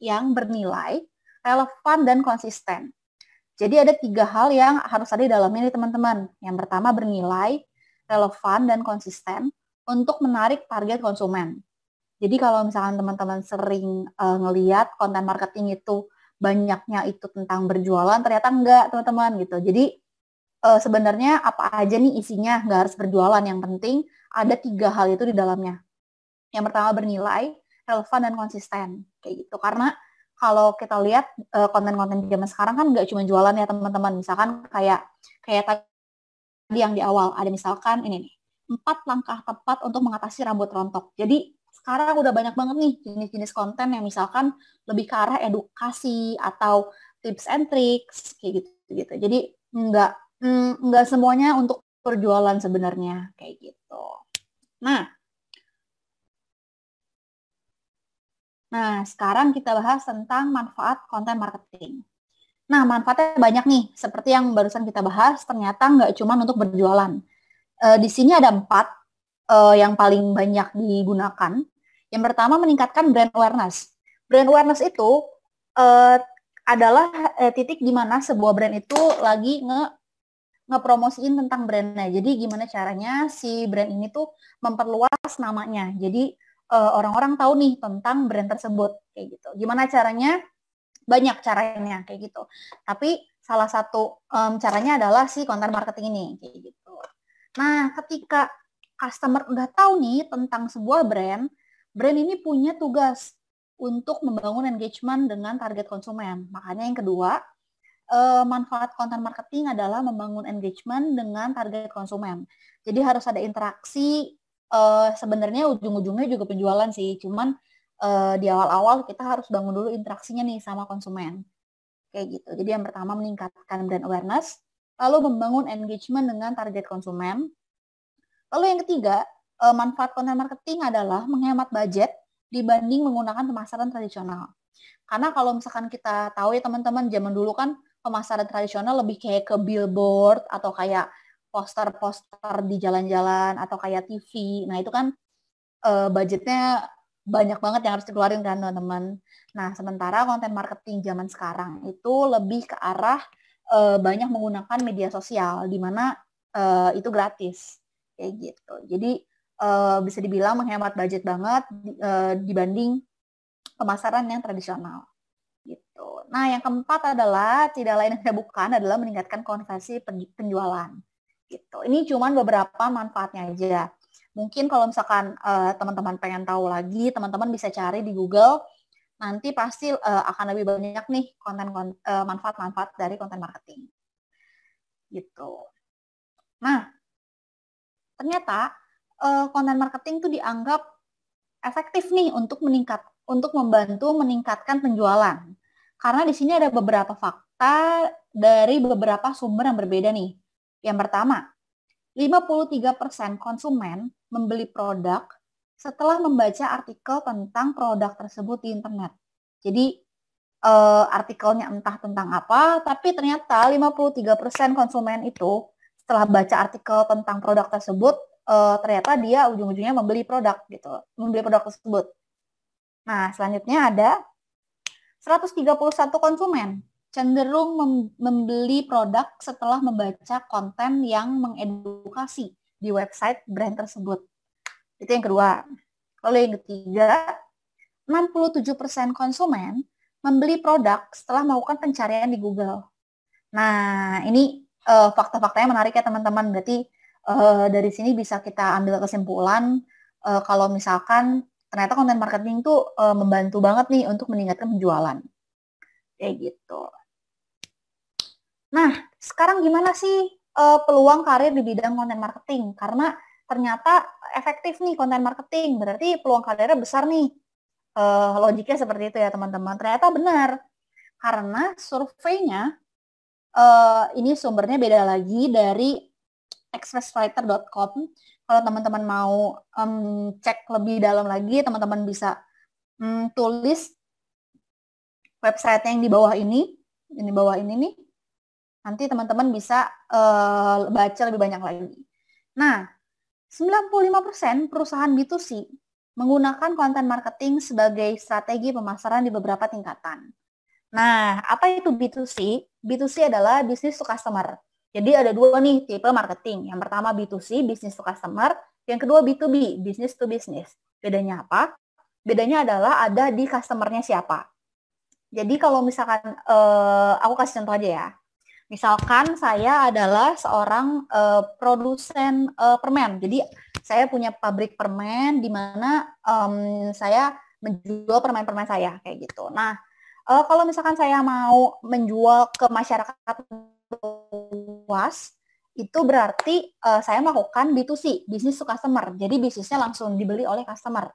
yang bernilai, relevan, dan konsisten. Jadi ada tiga hal yang harus ada di dalamnya nih teman-teman. Yang pertama bernilai, relevan, dan konsisten untuk menarik target konsumen. Jadi kalau misalkan teman-teman sering uh, ngeliat konten marketing itu banyaknya itu tentang berjualan, ternyata enggak teman-teman gitu. Jadi uh, sebenarnya apa aja nih isinya, Gak harus berjualan. Yang penting ada tiga hal itu di dalamnya. Yang pertama bernilai, relevan, dan konsisten kayak gitu karena kalau kita lihat eh, konten-konten hmm. zaman sekarang kan nggak cuma jualan ya teman-teman misalkan kayak kayak tadi yang di awal ada misalkan ini nih empat langkah tepat untuk mengatasi rambut rontok jadi sekarang udah banyak banget nih jenis-jenis konten yang misalkan lebih ke arah edukasi atau tips and tricks kayak gitu gitu jadi nggak mm, nggak semuanya untuk perjualan sebenarnya kayak gitu nah Nah, sekarang kita bahas tentang manfaat konten marketing. Nah, manfaatnya banyak nih. Seperti yang barusan kita bahas, ternyata nggak cuma untuk berjualan. E, di sini ada empat e, yang paling banyak digunakan. Yang pertama, meningkatkan brand awareness. Brand awareness itu e, adalah e, titik di mana sebuah brand itu lagi nge ngepromosiin tentang brandnya. Jadi gimana caranya si brand ini tuh memperluas namanya. Jadi Eh, orang-orang uh, tahu nih tentang brand tersebut kayak gitu. Gimana caranya? Banyak caranya kayak gitu. Tapi salah satu um, caranya adalah si konten marketing ini kayak gitu. Nah, ketika customer udah tahu nih tentang sebuah brand, brand ini punya tugas untuk membangun engagement dengan target konsumen. Makanya yang kedua, uh, manfaat konten marketing adalah membangun engagement dengan target konsumen. Jadi harus ada interaksi uh, sebenarnya ujung-ujungnya juga penjualan sih cuman uh, di awal-awal kita harus bangun dulu interaksinya nih sama konsumen kayak gitu jadi yang pertama meningkatkan brand awareness lalu membangun engagement dengan target konsumen lalu yang ketiga uh, manfaat konten marketing adalah menghemat budget dibanding menggunakan pemasaran tradisional karena kalau misalkan kita tahu ya teman-teman zaman dulu kan pemasaran tradisional lebih kayak ke billboard atau kayak poster-poster di jalan-jalan atau kayak TV. Nah, itu kan uh, budgetnya banyak banget yang harus dikeluarin kan teman-teman. Nah, sementara konten marketing zaman sekarang itu lebih ke arah uh, banyak menggunakan media sosial di mana uh, itu gratis. Kayak gitu. Jadi uh, bisa dibilang menghemat budget banget uh, dibanding pemasaran yang tradisional. Gitu. Nah, yang keempat adalah tidak lain dan bukan adalah meningkatkan konversi penjualan gitu. Ini cuman beberapa manfaatnya aja. Mungkin kalau misalkan eh, teman-teman uh, pengen tahu lagi, teman-teman bisa cari di Google. Nanti pasti uh, akan lebih banyak nih konten manfaat eh, manfaat-manfaat dari konten marketing. Gitu. Nah, ternyata uh, konten marketing itu dianggap efektif nih untuk meningkat untuk membantu meningkatkan penjualan. Karena di sini ada beberapa fakta dari beberapa sumber yang berbeda nih. Yang pertama, 53% konsumen membeli produk setelah membaca artikel tentang produk tersebut di internet. Jadi eh, artikelnya entah tentang apa, tapi ternyata 53% konsumen itu setelah baca artikel tentang produk tersebut, eh, ternyata dia ujung-ujungnya membeli produk gitu, membeli produk tersebut. Nah, selanjutnya ada 131 konsumen cenderung membeli produk setelah membaca konten yang mengedukasi di website brand tersebut. Itu yang kedua. Lalu yang ketiga, 67% konsumen membeli produk setelah melakukan pencarian di Google. Nah, ini uh, fakta-faktanya menarik ya teman-teman. Berarti uh, dari sini bisa kita ambil kesimpulan uh, kalau misalkan ternyata konten marketing itu uh, membantu banget nih untuk meningkatkan penjualan. Kayak gitu. Nah, sekarang gimana sih uh, peluang karir di bidang konten marketing? Karena ternyata efektif nih konten marketing, berarti peluang karirnya besar nih. Uh, logiknya seperti itu ya teman-teman. Ternyata benar. Karena surveinya uh, ini sumbernya beda lagi dari expresswriter.com. Kalau teman-teman mau um, cek lebih dalam lagi, teman-teman bisa um, tulis website yang di bawah ini, ini bawah ini nih Nanti teman-teman bisa uh, baca lebih banyak lagi. Nah, 95% perusahaan B2C menggunakan konten marketing sebagai strategi pemasaran di beberapa tingkatan. Nah, apa itu B2C? B2C adalah bisnis to customer. Jadi ada dua nih tipe marketing. Yang pertama B2C, bisnis to customer. Yang kedua B2B, bisnis to business. Bedanya apa? Bedanya adalah ada di customernya siapa. Jadi kalau misalkan, eh, aku kasih contoh aja ya. Misalkan saya adalah seorang uh, produsen uh, permen, jadi saya punya pabrik permen di mana um, saya menjual permen-permen saya kayak gitu. Nah, uh, kalau misalkan saya mau menjual ke masyarakat luas, itu berarti uh, saya melakukan B2C, bisnis to customer. Jadi bisnisnya langsung dibeli oleh customer.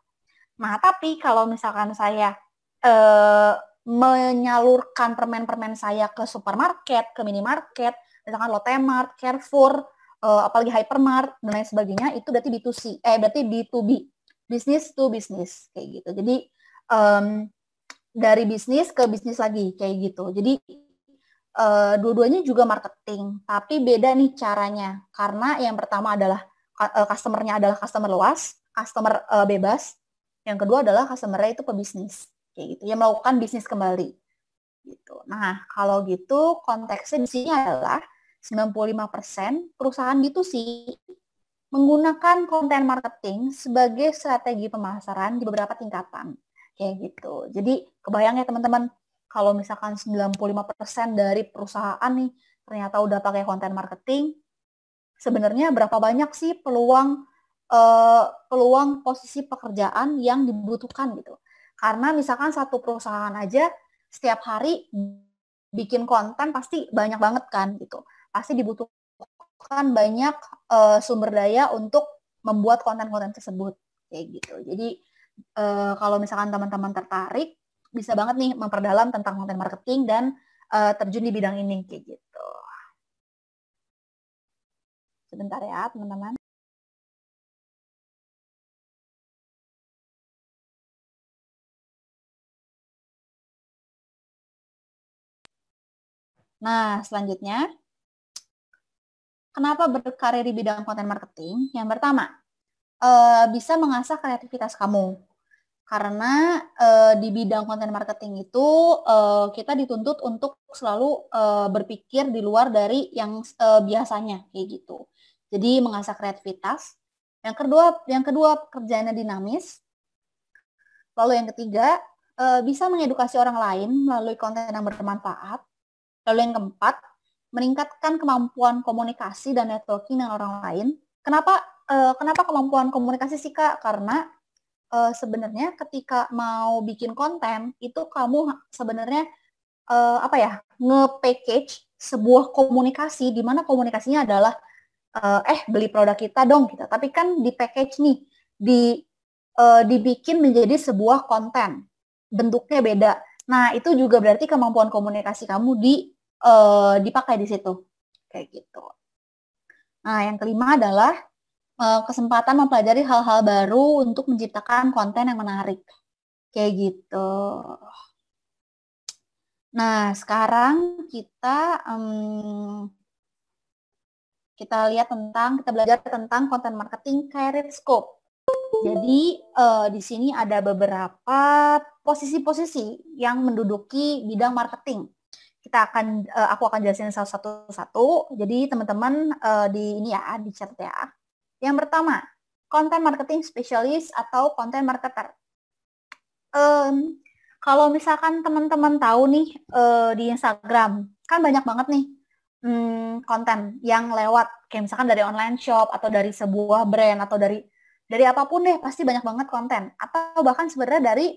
Nah, tapi kalau misalkan saya uh, menyalurkan permen-permen saya ke supermarket, ke minimarket, misalkan Lotemart, Carrefour, uh, apalagi hypermart dan lain sebagainya, itu berarti B2C, eh berarti B2B, bisnis to bisnis kayak gitu. Jadi um, dari bisnis ke bisnis lagi kayak gitu. Jadi uh, dua-duanya juga marketing, tapi beda nih caranya. Karena yang pertama adalah uh, customernya adalah customer luas, customer uh, bebas. Yang kedua adalah customernya itu pebisnis kayak gitu ya melakukan bisnis kembali gitu nah kalau gitu konteksnya di sini adalah 95% perusahaan itu sih menggunakan konten marketing sebagai strategi pemasaran di beberapa tingkatan kayak gitu jadi kebayang ya teman-teman kalau misalkan 95% dari perusahaan nih ternyata udah pakai konten marketing sebenarnya berapa banyak sih peluang uh, peluang posisi pekerjaan yang dibutuhkan gitu. Karena misalkan satu perusahaan aja setiap hari bikin konten pasti banyak banget kan gitu. Pasti dibutuhkan banyak uh, sumber daya untuk membuat konten-konten tersebut kayak gitu. Jadi uh, kalau misalkan teman-teman tertarik bisa banget nih memperdalam tentang konten marketing dan uh, terjun di bidang ini kayak gitu. Sebentar ya, teman-teman. Nah, selanjutnya, kenapa berkarir di bidang konten marketing? Yang pertama, uh, bisa mengasah kreativitas kamu. Karena uh, di bidang konten marketing itu uh, kita dituntut untuk selalu uh, berpikir di luar dari yang uh, biasanya kayak gitu. Jadi mengasah kreativitas. Yang kedua, yang kedua kerjanya dinamis. Lalu yang ketiga, bisa mengedukasi orang lain melalui konten yang bermanfaat. Lalu yang keempat, meningkatkan kemampuan komunikasi dan networking dengan orang lain. Kenapa uh, kenapa kemampuan komunikasi sih Kak? Karena uh, sebenarnya ketika mau bikin konten itu kamu sebenarnya uh, apa ya nge-package sebuah komunikasi di mana komunikasinya adalah uh, eh beli produk kita dong kita gitu. tapi kan di package nih di uh, dibikin menjadi sebuah konten bentuknya beda Nah, itu juga berarti kemampuan komunikasi kamu di uh, dipakai di situ. Kayak gitu. Nah, yang kelima adalah uh, kesempatan mempelajari hal-hal baru untuk menciptakan konten yang menarik. Kayak gitu. Nah, sekarang kita um, kita lihat tentang kita belajar tentang konten marketing career scope. Jadi uh, di sini ada beberapa posisi-posisi yang menduduki bidang marketing. Kita akan uh, aku akan jelasin satu-satu. Jadi teman-teman uh, di ini ya dicatat ya. Yang pertama, content marketing specialist atau content marketer. Um, kalau misalkan teman-teman tahu nih uh, di Instagram kan banyak banget nih hmm, konten yang lewat kayak misalkan dari online shop atau dari sebuah brand atau dari dari apapun deh pasti banyak banget konten atau bahkan sebenarnya dari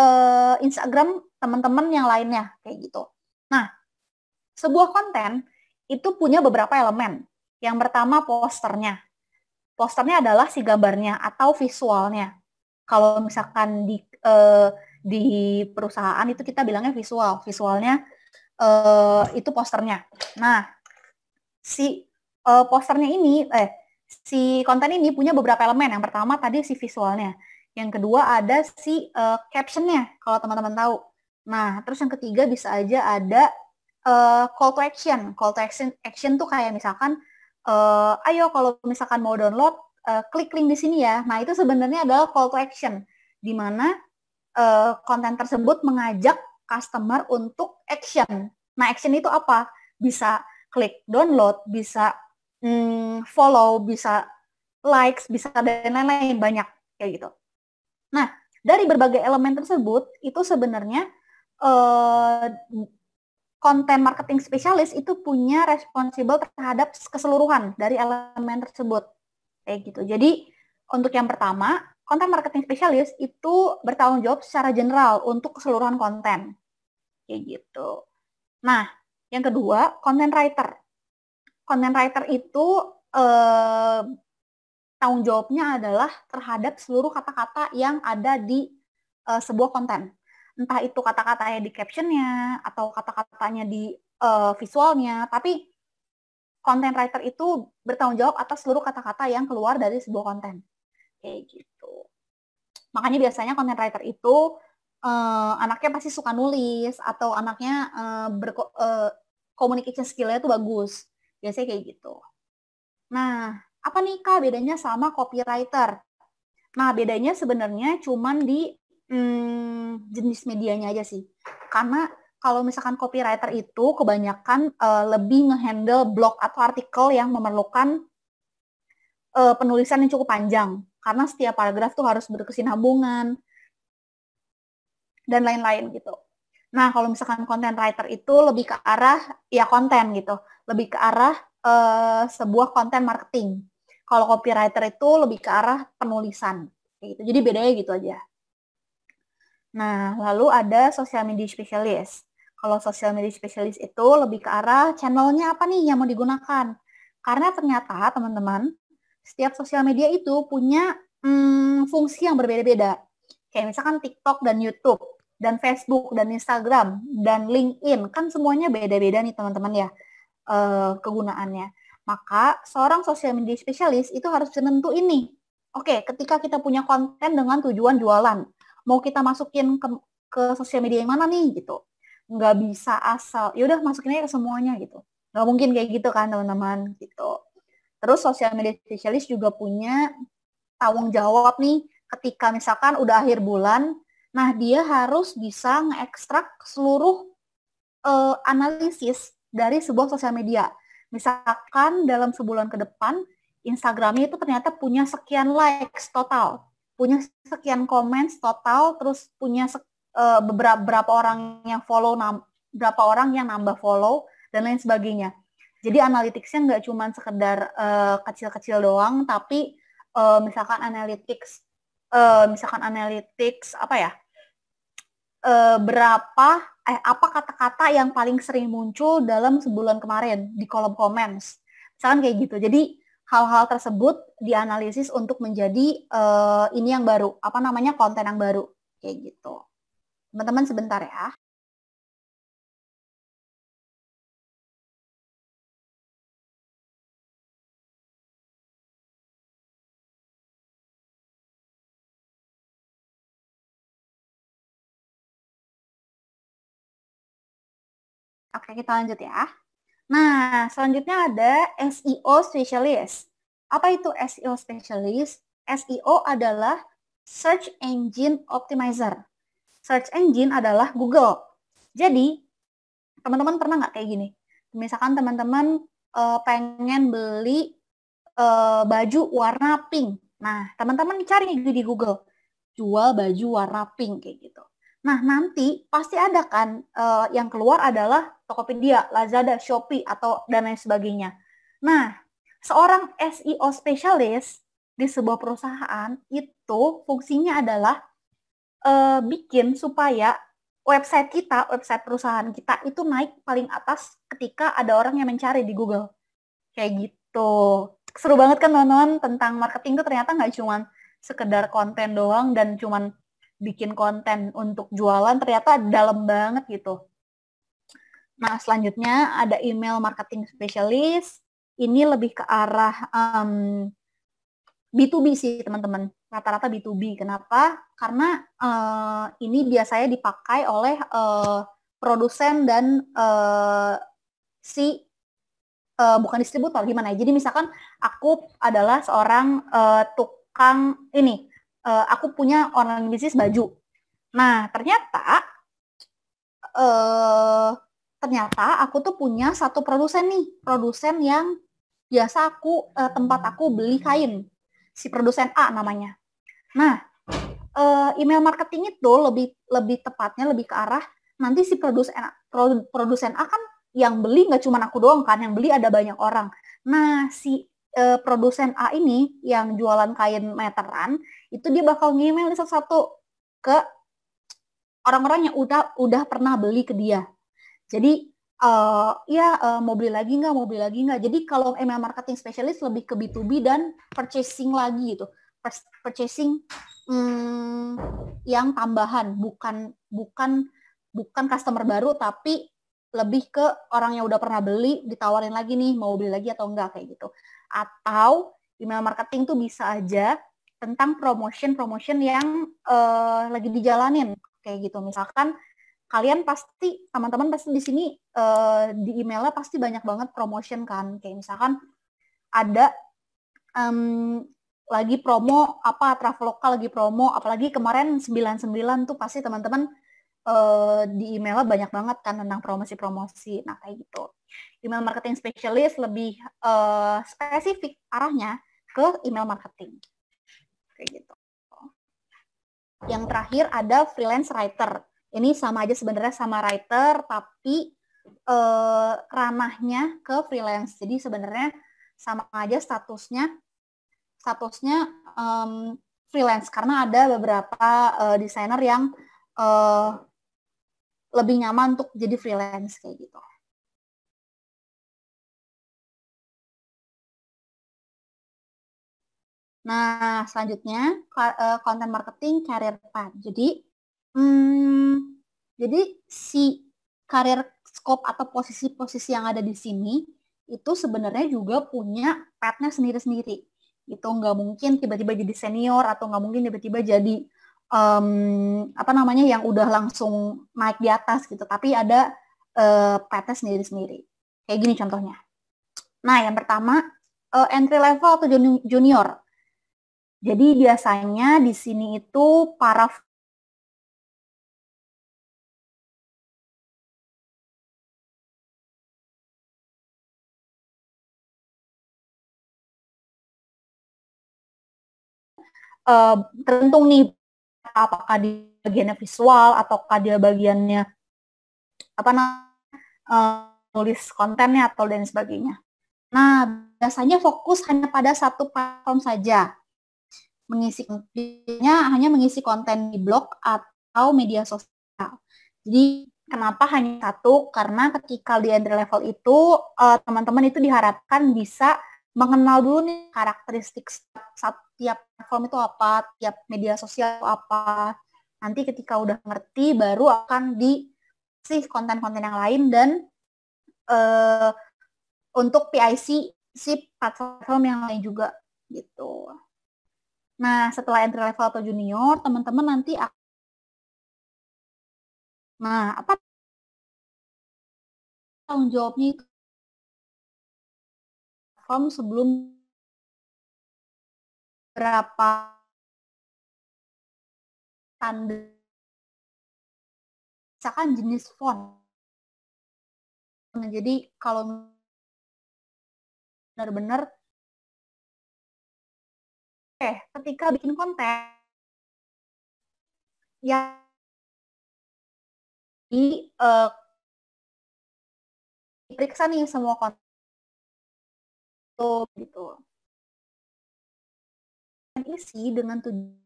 uh, Instagram teman-teman yang lainnya kayak gitu. Nah, sebuah konten itu punya beberapa elemen. Yang pertama posternya. Posternya adalah si gambarnya atau visualnya. Kalau misalkan di uh, di perusahaan itu kita bilangnya visual. Visualnya uh, itu posternya. Nah, si uh, posternya ini eh si konten ini punya beberapa elemen. Yang pertama tadi si visualnya, yang kedua ada si uh, captionnya kalau teman-teman tahu. Nah, terus yang ketiga bisa aja ada uh, call to action. Call to action action tuh kayak misalkan uh, ayo kalau misalkan mau download uh, klik link di sini ya. Nah, itu sebenarnya adalah call to action di mana uh, konten tersebut mengajak customer untuk action. Nah, action itu apa? Bisa klik download, bisa mm, follow, bisa likes, bisa dan lain-lain banyak kayak gitu. Nah, dari berbagai elemen tersebut itu sebenarnya konten eh, konten marketing spesialis itu punya responsibel terhadap keseluruhan dari elemen tersebut kayak gitu. Jadi untuk yang pertama, konten marketing spesialis itu bertanggung jawab secara general untuk keseluruhan konten kayak gitu. Nah, yang kedua, content writer content writer itu eh, tanggung jawabnya adalah terhadap seluruh kata-kata yang ada di eh, sebuah konten. Entah itu kata-katanya di captionnya atau kata-katanya di eh, visualnya, tapi content writer itu bertanggung jawab atas seluruh kata-kata yang keluar dari sebuah konten. Kayak gitu. Makanya biasanya content writer itu eh, anaknya pasti suka nulis atau anaknya eh, berko eh, communication skill-nya itu bagus. Biasanya kayak gitu. Nah, apa nih Kak bedanya sama copywriter? Nah, bedanya sebenarnya cuman di hmm, jenis medianya aja sih. Karena kalau misalkan copywriter itu kebanyakan uh, lebih ngehandle blog atau artikel yang memerlukan uh, penulisan yang cukup panjang karena setiap paragraf tuh harus berkesinambungan dan lain-lain gitu. Nah, kalau misalkan content writer itu lebih ke arah ya konten gitu, lebih ke arah uh, sebuah konten marketing. Kalau copywriter itu lebih ke arah penulisan. Gitu. Jadi bedanya gitu aja. Nah, lalu ada social media specialist. Kalau social media specialist itu lebih ke arah channelnya apa nih yang mau digunakan. Karena ternyata teman-teman, setiap sosial media itu punya hmm, fungsi yang berbeda-beda. Kayak misalkan TikTok dan YouTube dan Facebook dan Instagram dan LinkedIn kan semuanya beda-beda nih teman-teman ya eh, kegunaannya. Maka seorang social media spesialis itu harus menentu ini. Oke, okay, ketika kita punya konten dengan tujuan jualan, mau kita masukin ke, ke sosial media yang mana nih gitu. Nggak bisa asal, yaudah masukin aja ke semuanya gitu. Nggak mungkin kayak gitu kan teman-teman gitu. Terus social media spesialis juga punya tanggung jawab nih ketika misalkan udah akhir bulan, Nah, dia harus bisa ngeekstrak seluruh uh, analisis dari sebuah sosial media. Misalkan dalam sebulan ke depan, Instagramnya itu ternyata punya sekian likes total, punya sekian comments total, terus punya uh, eh, beberapa berapa orang yang follow, berapa orang yang nambah follow, dan lain sebagainya. Jadi analitiknya nggak cuma sekedar eh, kecil-kecil uh, doang, tapi uh, misalkan analytics, uh, misalkan analytics apa ya, eh, berapa eh apa kata-kata yang paling sering muncul dalam sebulan kemarin di kolom comments. Misalkan kayak gitu. Jadi hal-hal tersebut dianalisis untuk menjadi eh, ini yang baru, apa namanya konten yang baru kayak gitu. Teman-teman sebentar ya. Oke, kita lanjut ya. Nah, selanjutnya ada SEO Specialist. Apa itu SEO Specialist? SEO adalah Search Engine Optimizer. Search engine adalah Google. Jadi, teman-teman pernah nggak kayak gini? Misalkan teman-teman uh, pengen beli uh, baju warna pink. Nah, teman-teman cari di Google, jual baju warna pink kayak gitu. Nah, nanti pasti ada kan uh, yang keluar adalah Tokopedia, Lazada, Shopee, atau dan lain sebagainya. Nah, seorang SEO spesialis di sebuah perusahaan itu fungsinya adalah uh, bikin supaya website kita, website perusahaan kita itu naik paling atas ketika ada orang yang mencari di Google. Kayak gitu. Seru banget kan teman-teman tentang marketing itu ternyata nggak cuman sekedar konten doang dan cuman bikin konten untuk jualan ternyata dalam banget gitu. Nah, selanjutnya ada email marketing specialist. Ini lebih ke arah um, B2B sih, teman-teman. Rata-rata B2B. Kenapa? Karena uh, ini biasanya dipakai oleh uh, produsen dan uh, si uh, bukan distributor gimana ya. Jadi misalkan aku adalah seorang uh, tukang ini uh, aku punya online bisnis baju. Nah, ternyata uh, ternyata aku tuh punya satu produsen nih, produsen yang biasa aku uh, tempat aku beli kain. Si produsen A namanya. Nah, uh, email marketing itu lebih lebih tepatnya lebih ke arah nanti si produsen produsen A kan yang beli nggak cuma aku doang kan, yang beli ada banyak orang. Nah, si uh, produsen A ini yang jualan kain meteran itu dia bakal ngemail satu-satu ke orang-orang yang udah udah pernah beli ke dia. Jadi uh, ya uh, mau beli lagi nggak, mau beli lagi nggak. Jadi kalau email marketing specialist lebih ke B2B dan purchasing lagi gitu. Purchasing hmm, yang tambahan bukan bukan bukan customer baru tapi lebih ke orang yang udah pernah beli ditawarin lagi nih mau beli lagi atau enggak kayak gitu. Atau email marketing tuh bisa aja tentang promotion-promotion yang uh, lagi dijalanin kayak gitu. Misalkan kalian pasti teman-teman pasti di sini uh, di emailnya pasti banyak banget promotion kan. Kayak misalkan ada um, lagi promo apa travel lokal lagi promo apalagi kemarin 99 tuh pasti teman-teman uh, di email banyak banget kan tentang promosi-promosi. Nah, kayak gitu. Email marketing specialist lebih uh, spesifik arahnya ke email marketing. Kayak gitu. Yang terakhir ada freelance writer. Ini sama aja sebenarnya sama writer, tapi uh, ranahnya ke freelance. Jadi sebenarnya sama aja statusnya statusnya um, freelance karena ada beberapa uh, desainer yang uh, lebih nyaman untuk jadi freelance kayak gitu. Nah, selanjutnya konten eh, marketing career path. Jadi, hmm, jadi si career scope atau posisi-posisi yang ada di sini itu sebenarnya juga punya path-nya sendiri-sendiri. Itu nggak mungkin tiba-tiba jadi senior atau nggak mungkin tiba-tiba jadi um, apa namanya yang udah langsung naik di atas gitu, tapi ada uh, eh, PT sendiri-sendiri. Kayak gini contohnya. Nah, yang pertama uh, entry level atau junior. Jadi biasanya di sini itu para uh, nih apakah di bagiannya visual ataukah dia bagiannya apa namanya uh, eh, tulis kontennya atau dan sebagainya. Nah, biasanya fokus hanya pada satu platform saja. Mengisi kontennya hanya mengisi konten di blog atau media sosial. Jadi kenapa hanya satu? Karena ketika di entry level itu eh, teman-teman uh, teman -teman itu diharapkan bisa mengenal dulu nih karakteristik setiap, platform itu apa, tiap media sosial itu apa. Nanti ketika udah ngerti baru akan di sih konten-konten yang lain dan uh, untuk PIC si platform yang lain juga gitu. Nah, setelah entry level atau junior, teman-teman nanti akan Nah, apa tanggung jawabnya itu platform sebelum berapa tanda misalkan jenis font. Nah, jadi kalau benar-benar oke, ketika bikin konten ya di uh, diperiksa nih semua konten tutup gitu. Dan isi dengan tujuan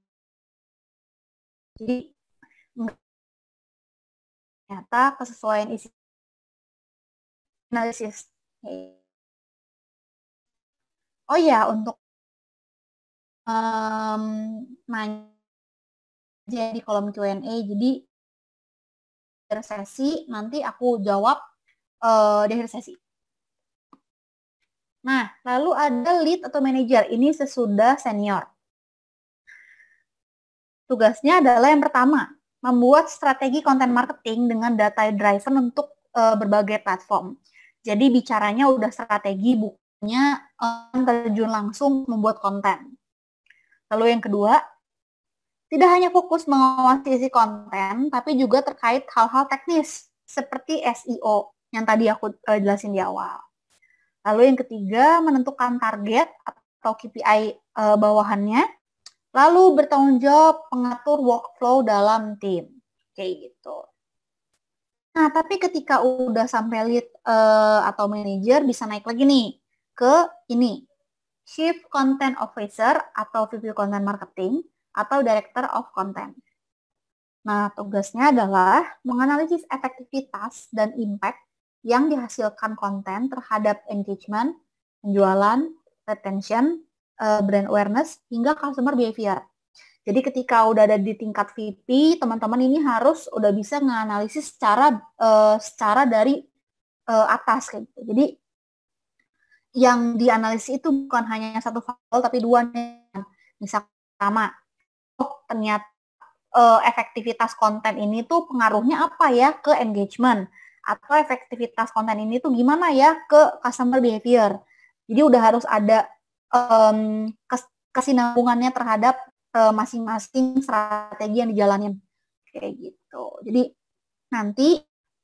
jadi ternyata kesesuaian isi analisis. Oh ya, untuk um, mmm, nanya jadi kolom Q&A, jadi dari sesi nanti aku jawab uh, dari sesi. Nah, lalu ada lead atau manager. Ini sesudah senior. Tugasnya adalah yang pertama, membuat strategi konten marketing dengan data driver untuk uh, berbagai platform. Jadi bicaranya udah strategi bukannya um, terjun langsung membuat konten. Lalu yang kedua, tidak hanya fokus mengawasi isi konten, tapi juga terkait hal-hal teknis seperti SEO yang tadi aku uh, jelasin di awal. Lalu yang ketiga, menentukan target atau KPI uh, eh, bawahannya. Lalu bertanggung jawab mengatur workflow dalam tim. Kayak gitu. Nah, tapi ketika udah sampai lead uh, atau manager bisa naik lagi nih ke ini. Chief Content Officer atau VP Content Marketing atau Director of Content. Nah, tugasnya adalah menganalisis efektivitas dan impact yang dihasilkan konten terhadap engagement, penjualan, retention, uh, brand awareness, hingga customer behavior. Jadi ketika udah ada di tingkat VP, teman-teman ini harus udah bisa menganalisis secara uh, secara dari uh, atas kayak gitu. Jadi yang dianalisis itu bukan hanya satu faktor tapi dua nih. Misal pertama, oh ternyata uh, efektivitas konten ini tuh pengaruhnya apa ya ke engagement atau efektivitas konten ini tuh gimana ya ke customer behavior. Jadi udah harus ada um, kesinambungannya terhadap eh, masing-masing uh, strategi yang dijalanin kayak gitu. Jadi nanti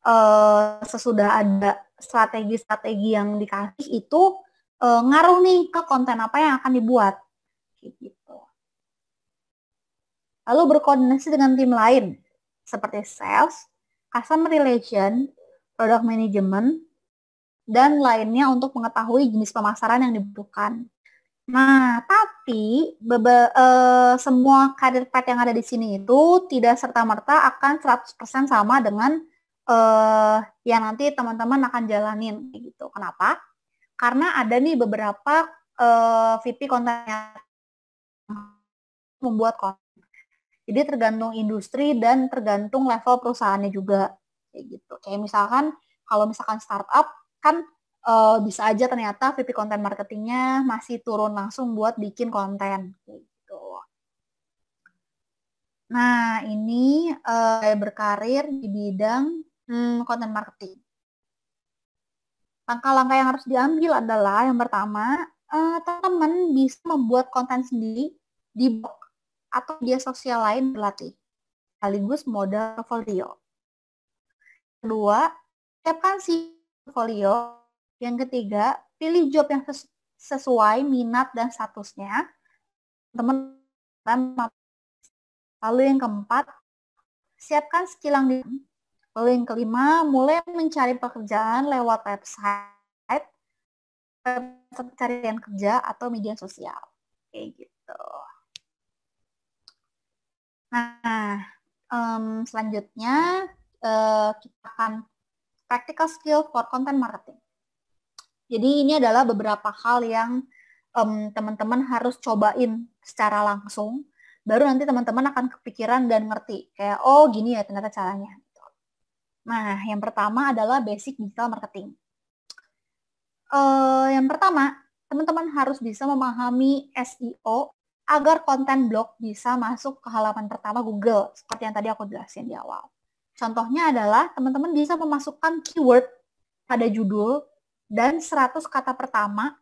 uh, sesudah ada strategi-strategi yang dikasih itu uh, ngaruh nih ke konten apa yang akan dibuat kayak gitu. Lalu berkoordinasi dengan tim lain seperti sales, customer relation, produk manajemen dan lainnya untuk mengetahui jenis pemasaran yang dibutuhkan. Nah, tapi bebe, e, semua karir path yang ada di sini itu tidak serta-merta akan 100% sama dengan e, yang nanti teman-teman akan jalanin gitu. Kenapa? Karena ada nih beberapa e, eh, VP konten yang membuat konten. Jadi tergantung industri dan tergantung level perusahaannya juga kayak gitu kayak misalkan kalau misalkan startup kan uh, bisa aja ternyata VP konten marketingnya masih turun langsung buat bikin konten gitu nah ini uh, berkarir di bidang hmm, konten content marketing langkah-langkah yang harus diambil adalah yang pertama uh, eh, teman bisa membuat konten sendiri di blog atau media sosial lain berlatih sekaligus modal portfolio kedua, siapkan si portfolio. Yang ketiga, pilih job yang sesu sesuai minat dan statusnya. Teman Lalu yang keempat, siapkan skill yang di Lalu yang kelima, mulai mencari pekerjaan lewat website, website pencarian kerja atau media sosial. Kayak gitu. Nah, um, selanjutnya Eh, kita akan practical skill for content marketing. Jadi ini adalah beberapa hal yang teman-teman um, harus cobain secara langsung, baru nanti teman-teman akan kepikiran dan ngerti kayak oh gini ya ternyata caranya. Nah, yang pertama adalah basic digital marketing. Uh, yang pertama, teman-teman harus bisa memahami SEO agar konten blog bisa masuk ke halaman pertama Google, seperti yang tadi aku jelasin di awal. Contohnya adalah teman-teman bisa memasukkan keyword pada judul dan 100 kata pertama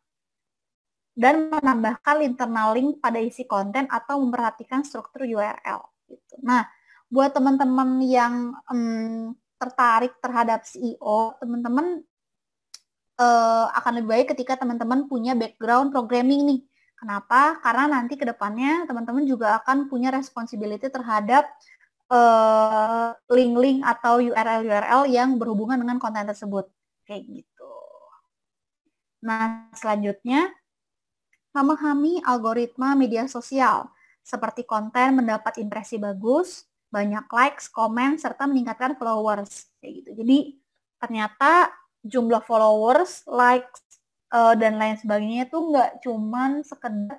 dan menambahkan internal link pada isi konten atau memperhatikan struktur URL. Gitu. Nah, buat teman-teman yang um, tertarik terhadap SEO, teman-teman uh, akan lebih baik ketika teman-teman punya background programming nih. Kenapa? Karena nanti ke depannya teman-teman juga akan punya responsibility terhadap Eh, link-link uh, atau URL-URL yang berhubungan dengan konten tersebut. Kayak gitu. Nah, selanjutnya, memahami algoritma media sosial, seperti konten mendapat impresi bagus, banyak likes, komen, serta meningkatkan followers. Kayak gitu. Jadi, ternyata jumlah followers, likes, uh, dan lain sebagainya itu nggak cuman sekedar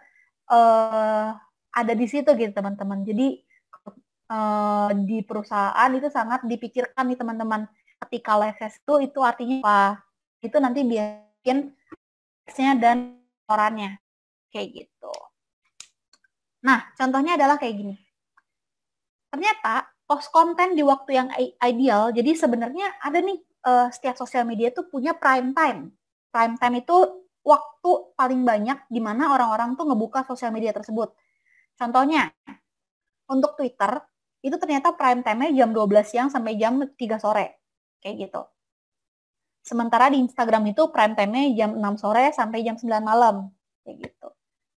uh, ada di situ gitu teman-teman. Jadi uh, di perusahaan itu sangat dipikirkan nih teman-teman. Ketika leses itu itu artinya apa? Itu nanti bikin tesnya dan orangnya Kayak gitu. Nah, contohnya adalah kayak gini. Ternyata post konten di waktu yang ideal. Jadi sebenarnya ada nih uh, setiap sosial media tuh punya prime time. Prime time itu waktu paling banyak di mana orang-orang tuh ngebuka sosial media tersebut. Contohnya, untuk Twitter itu ternyata prime time-nya jam 12 siang sampai jam 3 sore. Kayak gitu. Sementara di Instagram itu prime time-nya jam 6 sore sampai jam 9 malam. Kayak gitu.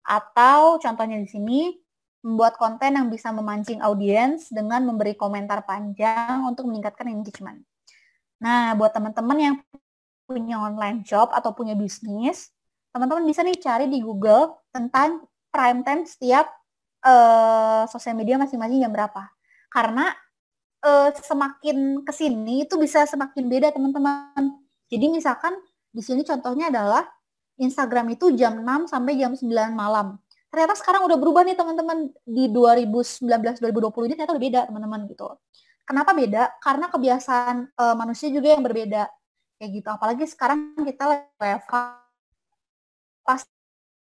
Atau contohnya di sini, membuat konten yang bisa memancing audiens dengan memberi komentar panjang untuk meningkatkan engagement. Nah, buat teman-teman yang punya online shop atau punya bisnis, teman-teman bisa nih cari di Google tentang prime time setiap uh, sosial media masing-masing jam berapa karena uh, semakin kesini itu bisa semakin beda teman-teman. Jadi misalkan di sini contohnya adalah Instagram itu jam 6 sampai jam 9 malam. Ternyata sekarang udah berubah nih teman-teman di 2019-2020 ini ternyata udah beda teman-teman gitu. Kenapa beda? Karena kebiasaan uh, manusia juga yang berbeda kayak gitu. Apalagi sekarang kita lagi pas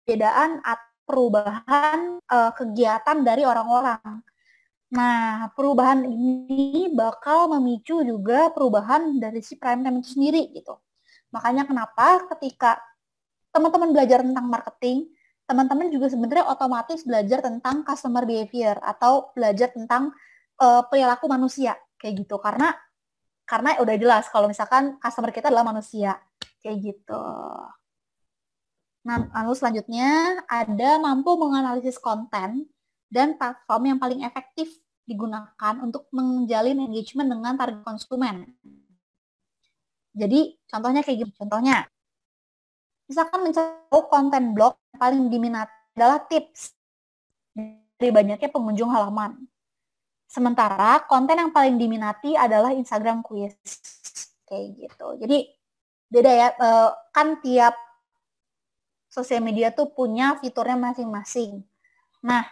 bedaan atau perubahan uh, kegiatan dari orang-orang Nah, perubahan ini bakal memicu juga perubahan dari si prime time itu sendiri gitu. Makanya kenapa ketika teman-teman belajar tentang marketing, teman-teman juga sebenarnya otomatis belajar tentang customer behavior atau belajar tentang uh, perilaku manusia kayak gitu. Karena karena ya udah jelas kalau misalkan customer kita adalah manusia kayak gitu. Nah, lalu selanjutnya ada mampu menganalisis konten dan platform yang paling efektif digunakan untuk menjalin engagement dengan target konsumen. Jadi contohnya kayak gini, contohnya misalkan mencari konten blog yang paling diminati adalah tips dari banyaknya pengunjung halaman. Sementara konten yang paling diminati adalah Instagram quiz kayak gitu. Jadi beda ya, eh, kan tiap sosial media tuh punya fiturnya masing-masing. Nah,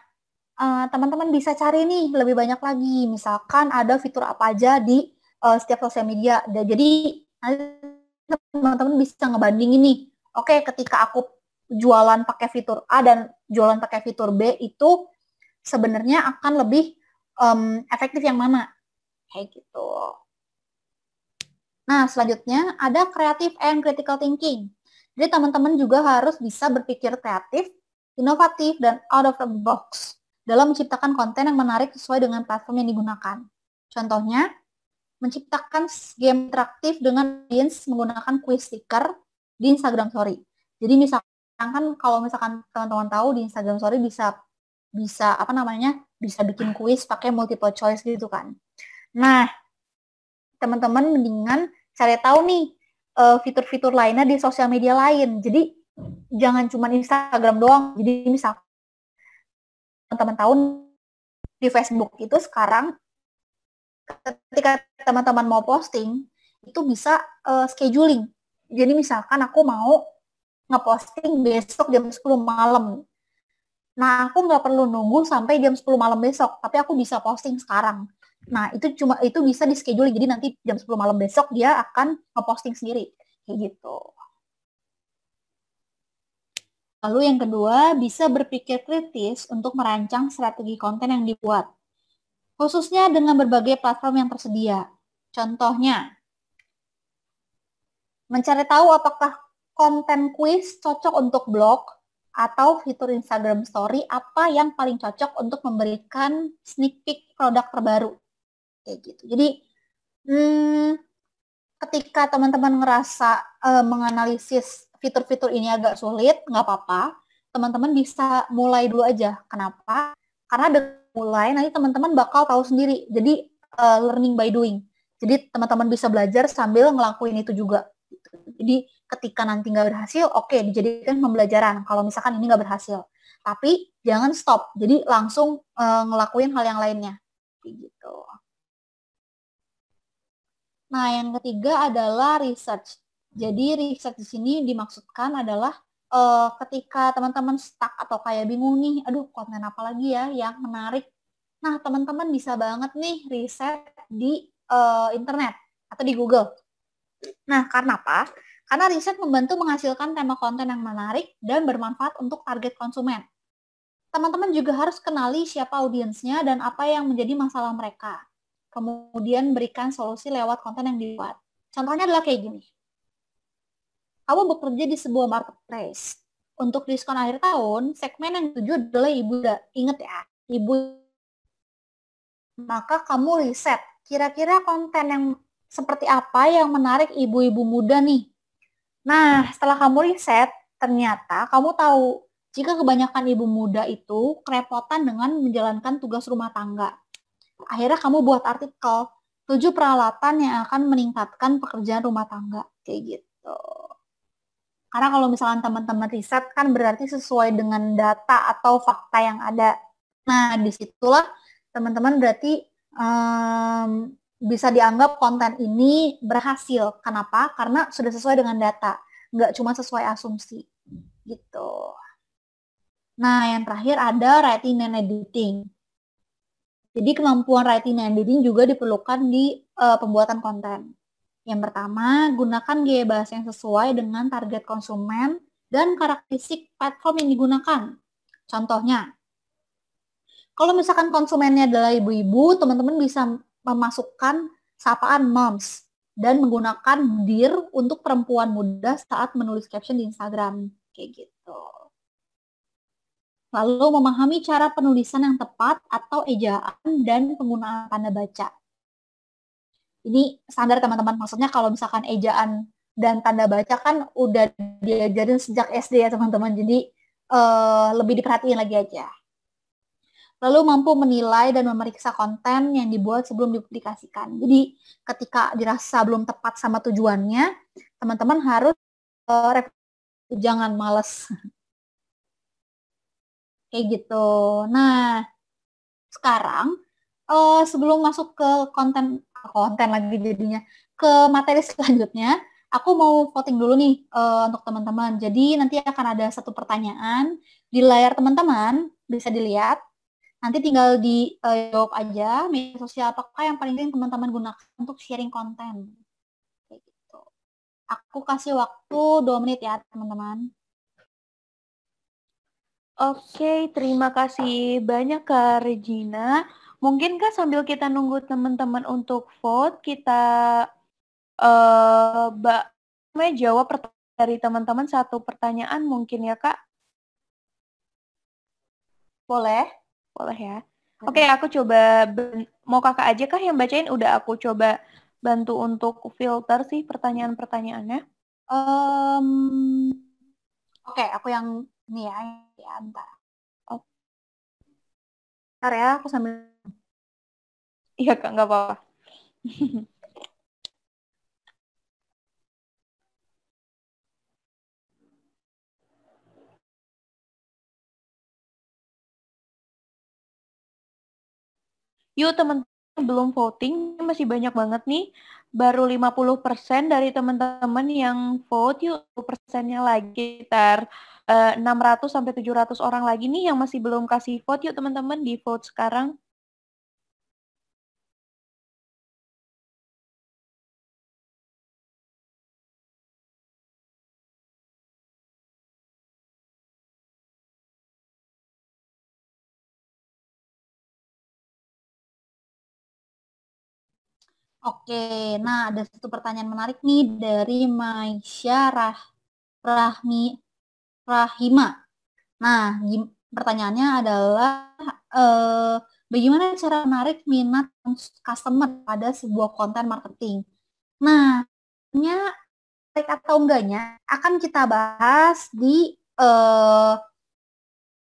Eh, teman-teman uh, bisa cari nih lebih banyak lagi. Misalkan ada fitur apa aja di uh, setiap sosial media. Jadi teman-teman bisa ngebandingin nih. Oke, okay, ketika aku jualan pakai fitur A dan jualan pakai fitur B itu sebenarnya akan lebih um, efektif yang mana? Kayak gitu. Nah, selanjutnya ada kreatif and critical thinking. Jadi teman-teman juga harus bisa berpikir kreatif, inovatif, dan out of the box dalam menciptakan konten yang menarik sesuai dengan platform yang digunakan. Contohnya, menciptakan game interaktif dengan audience menggunakan quiz sticker di Instagram Story. Jadi misalkan kalau misalkan teman-teman tahu di Instagram Story bisa bisa apa namanya bisa bikin kuis pakai multiple choice gitu kan. Nah, teman-teman mendingan cari tahu nih eh, fitur-fitur lainnya di sosial media lain. Jadi jangan cuma Instagram doang. Jadi misalkan teman-teman tahu di Facebook itu sekarang ketika teman-teman mau posting itu bisa uh, scheduling. Jadi misalkan aku mau ngeposting besok jam 10 malam. Nah, aku nggak perlu nunggu sampai jam 10 malam besok, tapi aku bisa posting sekarang. Nah, itu cuma itu bisa di scheduling. Jadi nanti jam 10 malam besok dia akan ngeposting sendiri. Kayak gitu. Lalu yang kedua, bisa berpikir kritis untuk merancang strategi konten yang dibuat, khususnya dengan berbagai platform yang tersedia. Contohnya, mencari tahu apakah konten kuis cocok untuk blog atau fitur Instagram Story apa yang paling cocok untuk memberikan sneak peek produk terbaru. Kayak gitu. Jadi, hmm, ketika teman-teman ngerasa uh, menganalisis fitur-fitur ini agak sulit, nggak apa-apa. Teman-teman bisa mulai dulu aja. Kenapa? Karena dengan mulai nanti teman-teman bakal tahu sendiri. Jadi uh, learning by doing. Jadi teman-teman bisa belajar sambil ngelakuin itu juga. Jadi ketika nanti nggak berhasil, oke okay, dijadikan pembelajaran. Kalau misalkan ini nggak berhasil, tapi jangan stop. Jadi langsung uh, ngelakuin hal yang lainnya. Gitu. Nah, yang ketiga adalah research. Jadi riset di sini dimaksudkan adalah uh, ketika teman-teman stuck atau kayak bingung nih, aduh konten apa lagi ya yang menarik. Nah, teman-teman bisa banget nih riset di uh, internet atau di Google. Nah, karena apa? Karena riset membantu menghasilkan tema konten yang menarik dan bermanfaat untuk target konsumen. Teman-teman juga harus kenali siapa audiensnya dan apa yang menjadi masalah mereka kemudian berikan solusi lewat konten yang dibuat. Contohnya adalah kayak gini. Aku bekerja di sebuah marketplace. Untuk diskon akhir tahun, segmen yang tujuh adalah ibu da. Ingat ya, ibu. Maka kamu riset, kira-kira konten yang seperti apa yang menarik ibu-ibu muda nih. Nah, setelah kamu riset, ternyata kamu tahu jika kebanyakan ibu muda itu kerepotan dengan menjalankan tugas rumah tangga. Akhirnya kamu buat artikel, tujuh peralatan yang akan meningkatkan pekerjaan rumah tangga. Kayak gitu. Karena kalau misalkan teman-teman riset kan berarti sesuai dengan data atau fakta yang ada. Nah, disitulah teman-teman berarti um, bisa dianggap konten ini berhasil. Kenapa? Karena sudah sesuai dengan data, nggak cuma sesuai asumsi. Gitu. Nah, yang terakhir ada writing and editing. Jadi kemampuan writing and editing juga diperlukan di uh, pembuatan konten. Yang pertama, gunakan gaya bahasa yang sesuai dengan target konsumen dan karakteristik platform yang digunakan. Contohnya, kalau misalkan konsumennya adalah ibu-ibu, teman-teman bisa memasukkan sapaan moms dan menggunakan dir untuk perempuan muda saat menulis caption di Instagram. Kayak gitu. Lalu memahami cara penulisan yang tepat atau ejaan dan penggunaan tanda baca. Ini standar teman-teman. Maksudnya kalau misalkan ejaan dan tanda baca kan udah diajarin sejak SD ya teman-teman. Jadi uh, lebih diperhatiin lagi aja. Lalu mampu menilai dan memeriksa konten yang dibuat sebelum dipublikasikan. Jadi ketika dirasa belum tepat sama tujuannya, teman-teman harus uh, jangan males. Kayak gitu. Nah, sekarang uh, sebelum masuk ke konten konten lagi jadinya ke materi selanjutnya aku mau voting dulu nih uh, untuk teman-teman. Jadi nanti akan ada satu pertanyaan di layar teman-teman bisa dilihat. Nanti tinggal dijawab eh, uh, aja media sosial apakah yang paling sering teman-teman gunakan untuk sharing konten. Gitu. Aku kasih waktu dua menit ya teman-teman. Oke, terima kasih banyak Kak Regina. Mungkin kah sambil kita nunggu teman-teman untuk vote, kita uh, eh, mau ya, jawab pertanyaan dari teman-teman satu pertanyaan mungkin ya kak? Boleh, boleh ya. Oke, okay, aku coba mau kakak aja kah yang bacain? Udah aku coba bantu untuk filter sih pertanyaan-pertanyaannya. Um, Oke, okay, aku yang ini ya, ya bentar. Oh. ya, aku sambil Iya kak, nggak apa-apa. Yuk teman-teman belum voting, masih banyak banget nih. Baru 50% dari teman-teman yang vote, yuk persennya lagi sekitar uh, eh, 600 sampai 700 orang lagi nih yang masih belum kasih vote. Yuk teman-teman di vote sekarang. Oke, nah ada satu pertanyaan menarik nih dari Maisha Rah Rahmi Rahima. Nah, pertanyaannya adalah eh, bagaimana cara menarik minat customer pada sebuah konten marketing? Nah, nya baik atau enggaknya akan kita bahas di eh,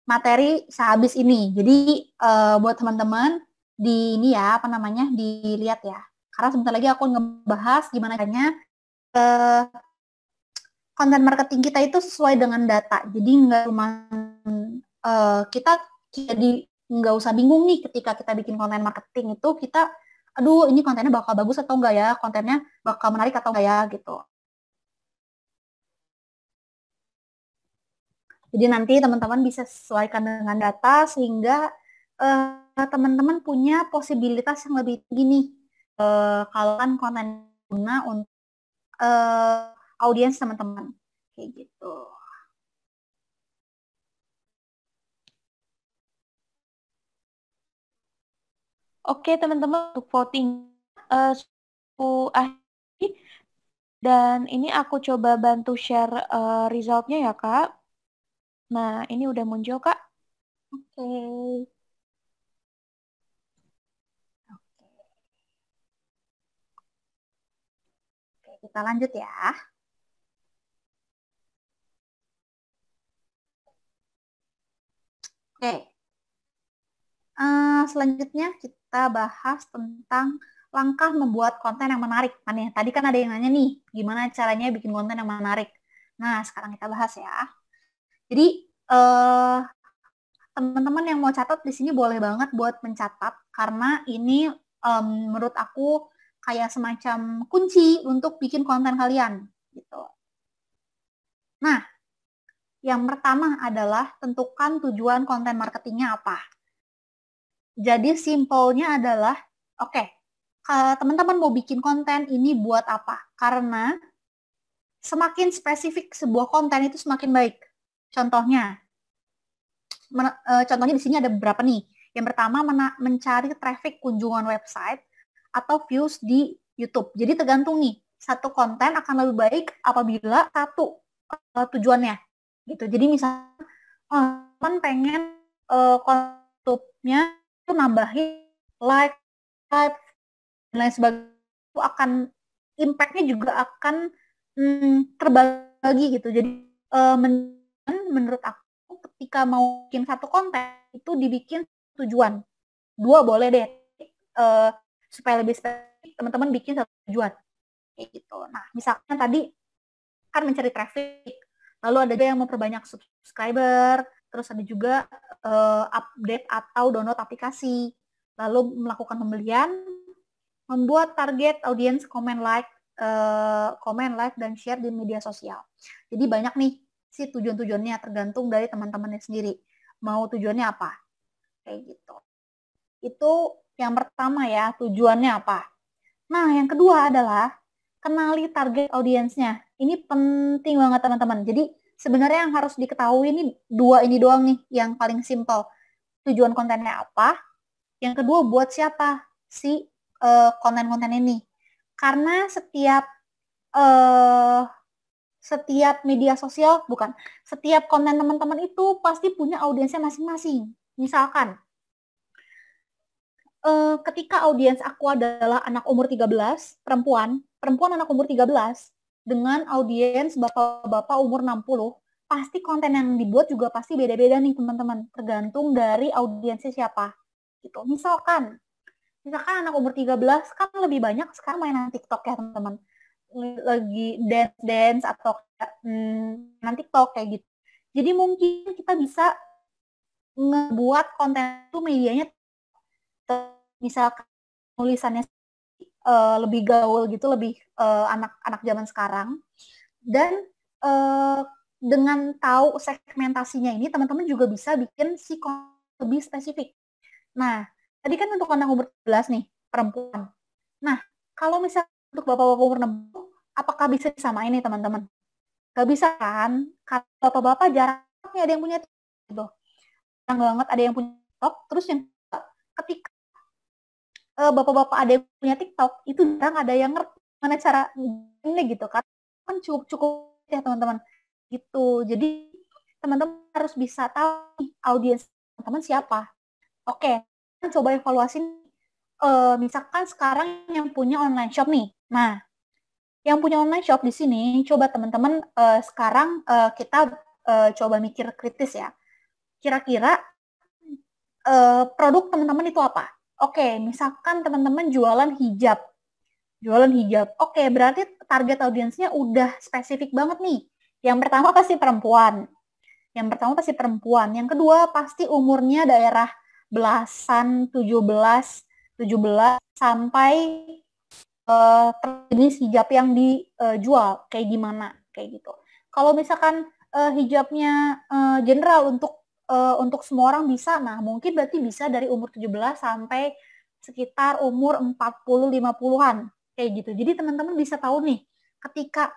materi sehabis ini. Jadi eh, buat teman-teman di ini ya apa namanya dilihat ya karena sebentar lagi aku ngebahas gimana caranya uh, konten marketing kita itu sesuai dengan data. Jadi nggak cuma uh, kita jadi nggak usah bingung nih ketika kita bikin konten marketing itu kita aduh ini kontennya bakal bagus atau enggak ya kontennya bakal menarik atau enggak ya gitu jadi nanti teman-teman bisa sesuaikan dengan data sehingga eh, teman-teman uh, punya posibilitas yang lebih tinggi nih uh, kalau kan konten guna untuk uh, audiens teman-teman kayak gitu. Oke teman-teman untuk voting uh, akhir dan ini aku coba bantu share uh, resultnya ya kak. Nah ini udah muncul kak. Oke. Okay. Kita lanjut ya. Oke. Uh, selanjutnya kita bahas tentang langkah membuat konten yang menarik. Aneh, tadi kan ada yang nanya nih, gimana caranya bikin konten yang menarik. Nah, sekarang kita bahas ya. Jadi, uh, teman-teman yang mau catat di sini boleh banget buat mencatat karena ini um, menurut aku kayak semacam kunci untuk bikin konten kalian gitu. Nah, yang pertama adalah tentukan tujuan konten marketingnya apa. Jadi simpelnya adalah, oke, okay, eh, teman-teman mau bikin konten ini buat apa? Karena semakin spesifik sebuah konten itu semakin baik. Contohnya, eh, contohnya di sini ada beberapa nih. Yang pertama mencari traffic kunjungan website atau views di YouTube. Jadi tergantung nih, satu konten akan lebih baik apabila satu uh, tujuannya gitu. Jadi misalnya teman pengen uh, tuh nya itu nambahin like, like dan lain sebagainya itu akan impact-nya juga akan mm, terbagi gitu. Jadi uh, men menurut aku ketika mau bikin satu konten itu dibikin tujuan. Dua boleh deh. Uh, supaya lebih spesifik teman-teman bikin satu tujuan kayak gitu nah misalnya tadi kan mencari traffic lalu ada juga yang memperbanyak subscriber terus ada juga uh, update atau download aplikasi lalu melakukan pembelian membuat target audiens komen like uh, like dan share di media sosial jadi banyak nih si tujuan-tujuannya tergantung dari teman-temannya sendiri mau tujuannya apa kayak gitu itu yang pertama ya, tujuannya apa? Nah, yang kedua adalah kenali target audiensnya. Ini penting banget teman-teman. Jadi sebenarnya yang harus diketahui ini dua ini doang nih yang paling simple. Tujuan kontennya apa? Yang kedua buat siapa si konten eh, konten-konten ini? Karena setiap uh, setiap media sosial bukan setiap konten teman-teman itu pasti punya audiensnya masing-masing. Misalkan uh, ketika audiens aku adalah anak umur 13, perempuan, perempuan anak umur 13 dengan audiens bapak-bapak umur 60, pasti konten yang dibuat juga pasti beda-beda nih teman-teman, tergantung dari audiensnya siapa. Gitu. Misalkan misalkan anak umur 13 kan lebih banyak sekarang mainan TikTok ya teman-teman. Lagi dance-dance atau hmm, nanti TikTok kayak gitu. Jadi mungkin kita bisa ngebuat konten itu medianya misalkan tulisannya uh, lebih gaul gitu, lebih anak-anak eh, uh, zaman sekarang. Dan uh, dengan tahu segmentasinya ini, teman-teman juga bisa bikin si lebih spesifik. Nah, tadi kan untuk anak umur 11 nih, perempuan. Nah, kalau misal untuk bapak-bapak umur 60, apakah bisa sama ini teman-teman? Gak bisa kan? kalau bapak-bapak jarang ada yang punya gitu. Jarang banget ada yang punya top Terus yang ketika Eh, bapak-bapak ada yang punya TikTok itu jarang ada yang ngerti mana cara ini gitu kan kan cukup cukup ya teman-teman gitu jadi teman-teman harus bisa tahu audiens teman-teman siapa oke okay. coba evaluasi uh, misalkan sekarang yang punya online shop nih nah yang punya online shop di sini coba teman-teman uh, sekarang uh, kita uh, coba mikir kritis ya kira-kira uh, produk teman-teman itu apa Oke, okay, misalkan teman-teman jualan hijab. Jualan hijab. Oke, okay, berarti target audiensnya udah spesifik banget nih. Yang pertama pasti perempuan. Yang pertama pasti perempuan. Yang kedua pasti umurnya daerah belasan, 17, 17 sampai uh, jenis hijab yang dijual kayak gimana kayak gitu. Kalau misalkan uh, hijabnya uh, general untuk uh, untuk semua orang bisa. Nah, mungkin berarti bisa dari umur 17 sampai sekitar umur 40-50-an. Kayak gitu. Jadi teman-teman bisa tahu nih, ketika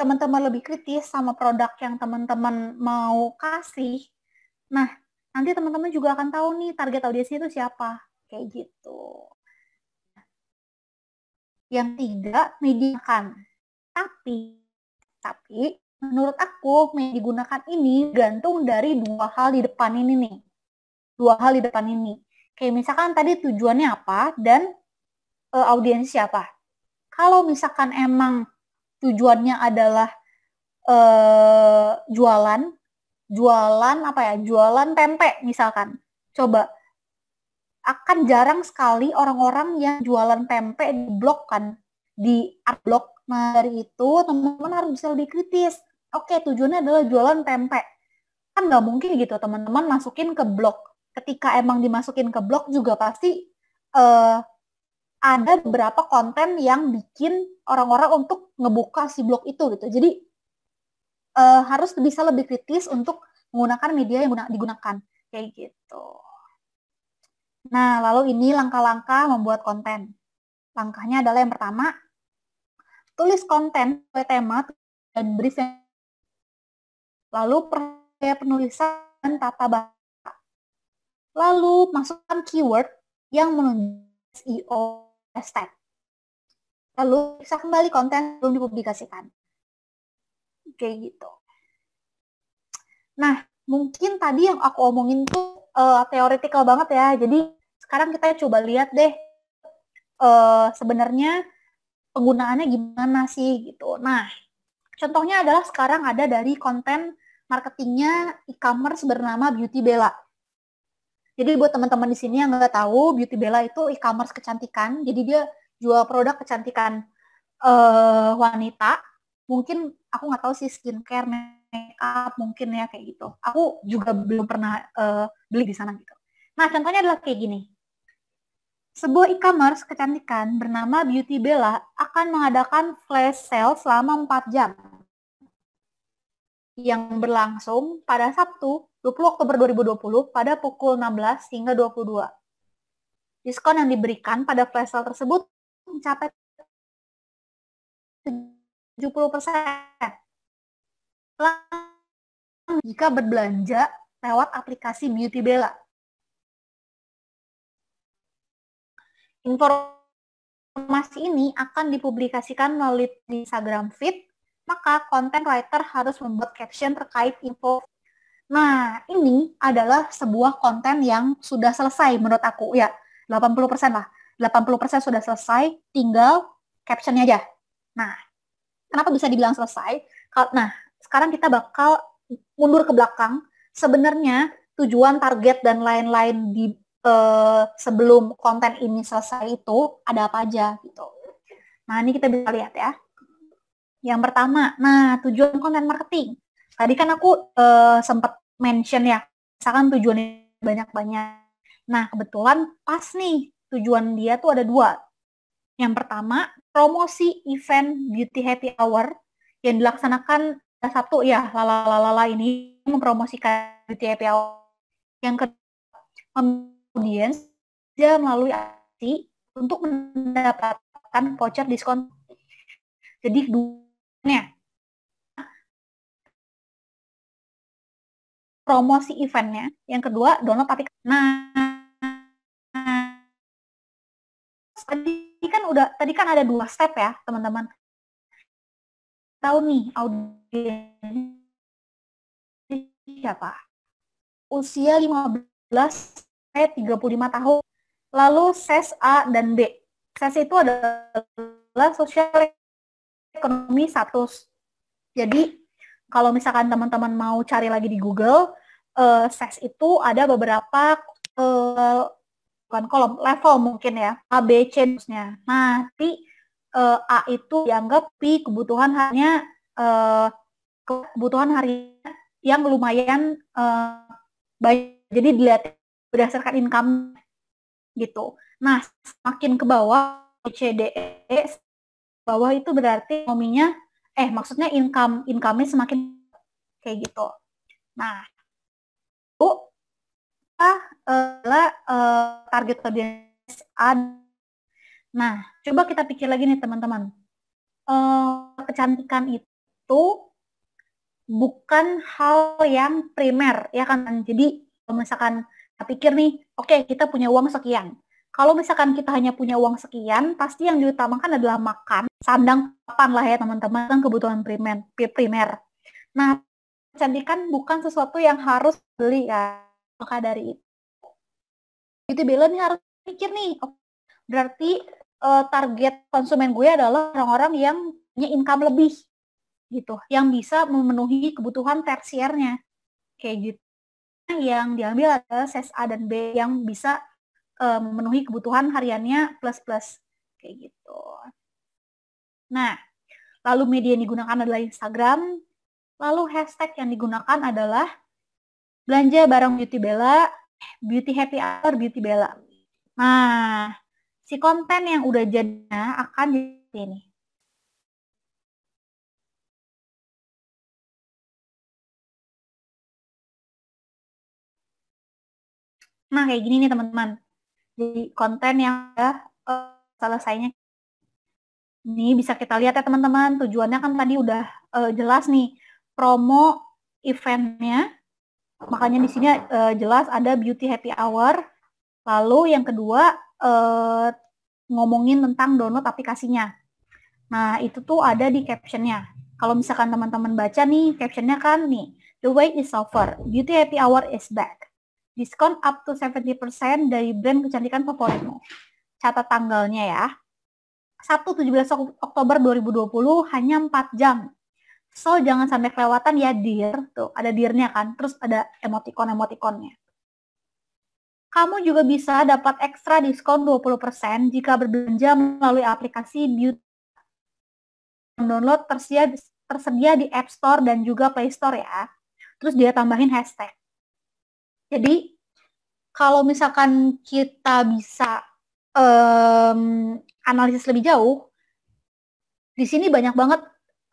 teman-teman lebih kritis sama produk yang teman-teman mau kasih, nah, nanti teman-teman juga akan tahu nih target audiensnya itu siapa. Kayak gitu. Yang tiga, mediakan. Tapi, tapi menurut aku yang digunakan ini gantung dari dua hal di depan ini nih. Dua hal di depan ini. Kayak misalkan tadi tujuannya apa dan e, audiens siapa. Kalau misalkan emang tujuannya adalah e, jualan, jualan apa ya? Jualan tempe misalkan. Coba akan jarang sekali orang-orang yang jualan tempe di blog kan di art blog. Nah, dari itu teman-teman harus bisa lebih kritis oke okay, tujuannya adalah jualan tempe kan nggak mungkin gitu teman-teman masukin ke blog ketika emang dimasukin ke blog juga pasti uh, ada beberapa konten yang bikin orang-orang untuk ngebuka si blog itu gitu jadi uh, harus bisa lebih kritis untuk menggunakan media yang digunakan kayak gitu nah lalu ini langkah-langkah membuat konten langkahnya adalah yang pertama tulis konten sesuai tema dan brief yang Lalu percaya penulisan tata bahasa. Lalu masukkan keyword yang menunjukkan SEO hashtag. Lalu bisa kembali konten belum dipublikasikan. Kayak gitu. Nah, mungkin tadi yang aku omongin tuh uh, teoretikal banget ya. Jadi sekarang kita coba lihat deh uh, sebenarnya penggunaannya gimana sih gitu. Nah, contohnya adalah sekarang ada dari konten marketingnya e-commerce bernama Beauty Bella. Jadi buat teman-teman di sini yang nggak tahu, Beauty Bella itu e-commerce kecantikan. Jadi dia jual produk kecantikan uh, wanita. Mungkin aku nggak tahu sih skincare, makeup mungkin ya kayak gitu. Aku juga belum pernah uh, beli di sana gitu. Nah contohnya adalah kayak gini. Sebuah e-commerce kecantikan bernama Beauty Bella akan mengadakan flash sale selama 4 jam yang berlangsung pada Sabtu 20 Oktober 2020 pada pukul 16 hingga 22. Diskon yang diberikan pada flash sale tersebut mencapai 70%. Jika berbelanja lewat aplikasi Beauty Bella. Informasi ini akan dipublikasikan melalui Instagram feed maka content writer harus membuat caption terkait info. Nah, ini adalah sebuah konten yang sudah selesai menurut aku. Ya, 80% lah. 80% sudah selesai, tinggal captionnya aja. Nah, kenapa bisa dibilang selesai? Nah, sekarang kita bakal mundur ke belakang. Sebenarnya tujuan, target, dan lain-lain di eh, sebelum konten ini selesai itu ada apa aja gitu. Nah, ini kita bisa lihat ya. Yang pertama, nah tujuan konten marketing. Tadi kan aku uh, eh, sempat mention ya, misalkan tujuannya banyak-banyak. Nah, kebetulan pas nih tujuan dia tuh ada dua. Yang pertama, promosi event Beauty Happy Hour yang dilaksanakan Sabtu ya, lalalala ini mempromosikan Beauty Happy Hour. Yang kedua, audiens dia melalui aksi untuk mendapatkan voucher diskon. Jadi dua Nah, promosi eventnya. Yang kedua, download tapi Nah, tadi kan udah tadi kan ada dua step ya, teman-teman. Tahu nih audiens siapa? Usia 15 sampai 35 tahun. Lalu ses A dan B. Ses itu adalah social ekonomi satu. Jadi kalau misalkan teman-teman mau cari lagi di Google, uh, eh, SES itu ada beberapa uh, bukan kolom level mungkin ya A B C nya. Nah, nanti uh, A itu dianggap P kebutuhan hanya uh, kebutuhan hari yang lumayan uh, baik. Jadi dilihat berdasarkan income gitu. Nah, semakin ke bawah C D E bawah itu berarti ekonominya eh maksudnya income income-nya semakin kayak gitu. Nah, itu adalah eh, eh, target audiens ada. Nah, coba kita pikir lagi nih teman-teman. Uh, kecantikan itu bukan hal yang primer ya kan. Jadi misalkan kita pikir nih, oke okay, kita punya uang sekian kalau misalkan kita hanya punya uang sekian, pasti yang diutamakan adalah makan, sandang papan lah ya teman-teman, kan kebutuhan primer. primer. Nah, kecantikan bukan sesuatu yang harus beli ya. Maka dari itu, beauty balance harus mikir nih, berarti uh, target konsumen gue adalah orang-orang yang punya income lebih gitu, yang bisa memenuhi kebutuhan tersiernya. Kayak gitu. Yang diambil adalah ses A dan B yang bisa Eh, memenuhi kebutuhan hariannya plus-plus kayak gitu. Nah, lalu media yang digunakan adalah Instagram, lalu hashtag yang digunakan adalah belanja barang beauty Bella, beauty happy hour beauty Bella. Nah, si konten yang udah jadinya akan jadi ini. Nah, kayak gini nih teman-teman di konten yang udah eh, uh, selesainya. Ini bisa kita lihat ya teman-teman, tujuannya kan tadi udah uh, jelas nih, promo eventnya, makanya di sini uh, jelas ada beauty happy hour, lalu yang kedua uh, ngomongin tentang download aplikasinya. Nah, itu tuh ada di captionnya. Kalau misalkan teman-teman baca nih, captionnya kan nih, the wait is over, beauty happy hour is back diskon up to 70% dari brand kecantikan favoritmu. Catat tanggalnya ya. Sabtu 17 Oktober 2020 hanya 4 jam. So jangan sampai kelewatan ya dear. Tuh, ada dearnya kan. Terus ada emoticon-emoticonnya. Kamu juga bisa dapat ekstra diskon 20% jika berbelanja melalui aplikasi Beauty. Download tersedia, tersedia di App Store dan juga Play Store ya. Terus dia tambahin hashtag jadi kalau misalkan kita bisa um, analisis lebih jauh, di sini banyak banget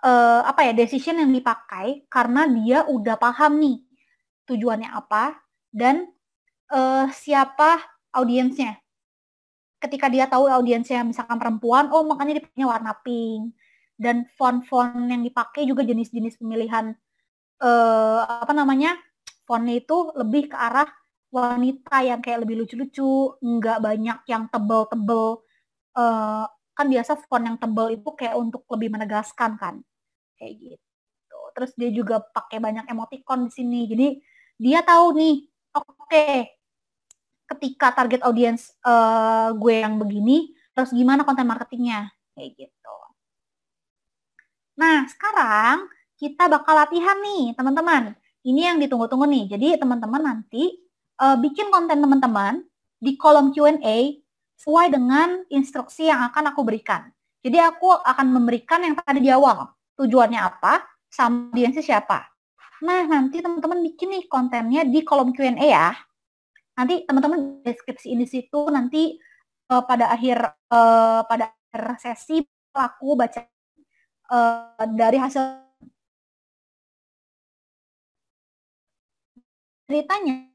uh, apa ya decision yang dipakai karena dia udah paham nih tujuannya apa dan uh, siapa audiensnya. Ketika dia tahu audiensnya misalkan perempuan, oh makanya dia punya warna pink dan font-font yang dipakai juga jenis-jenis pemilihan uh, apa namanya fontnya itu lebih ke arah wanita yang kayak lebih lucu-lucu, nggak banyak yang tebel-tebel. Uh, kan biasa font yang tebel itu kayak untuk lebih menegaskan kan, kayak gitu. Terus dia juga pakai banyak emoticon di sini. Jadi dia tahu nih, oke, okay, ketika target audiens uh, eh, gue yang begini, terus gimana konten marketingnya, kayak gitu. Nah, sekarang kita bakal latihan nih, teman-teman. Ini yang ditunggu-tunggu nih. Jadi teman-teman nanti uh, bikin konten teman-teman di kolom Q&A sesuai dengan instruksi yang akan aku berikan. Jadi aku akan memberikan yang tadi di awal, tujuannya apa, sama siapa. Nah, nanti teman-teman bikin nih kontennya di kolom Q&A ya. Nanti teman-teman deskripsi di situ, nanti uh, pada akhir uh, pada akhir sesi aku baca uh, dari hasil ceritanya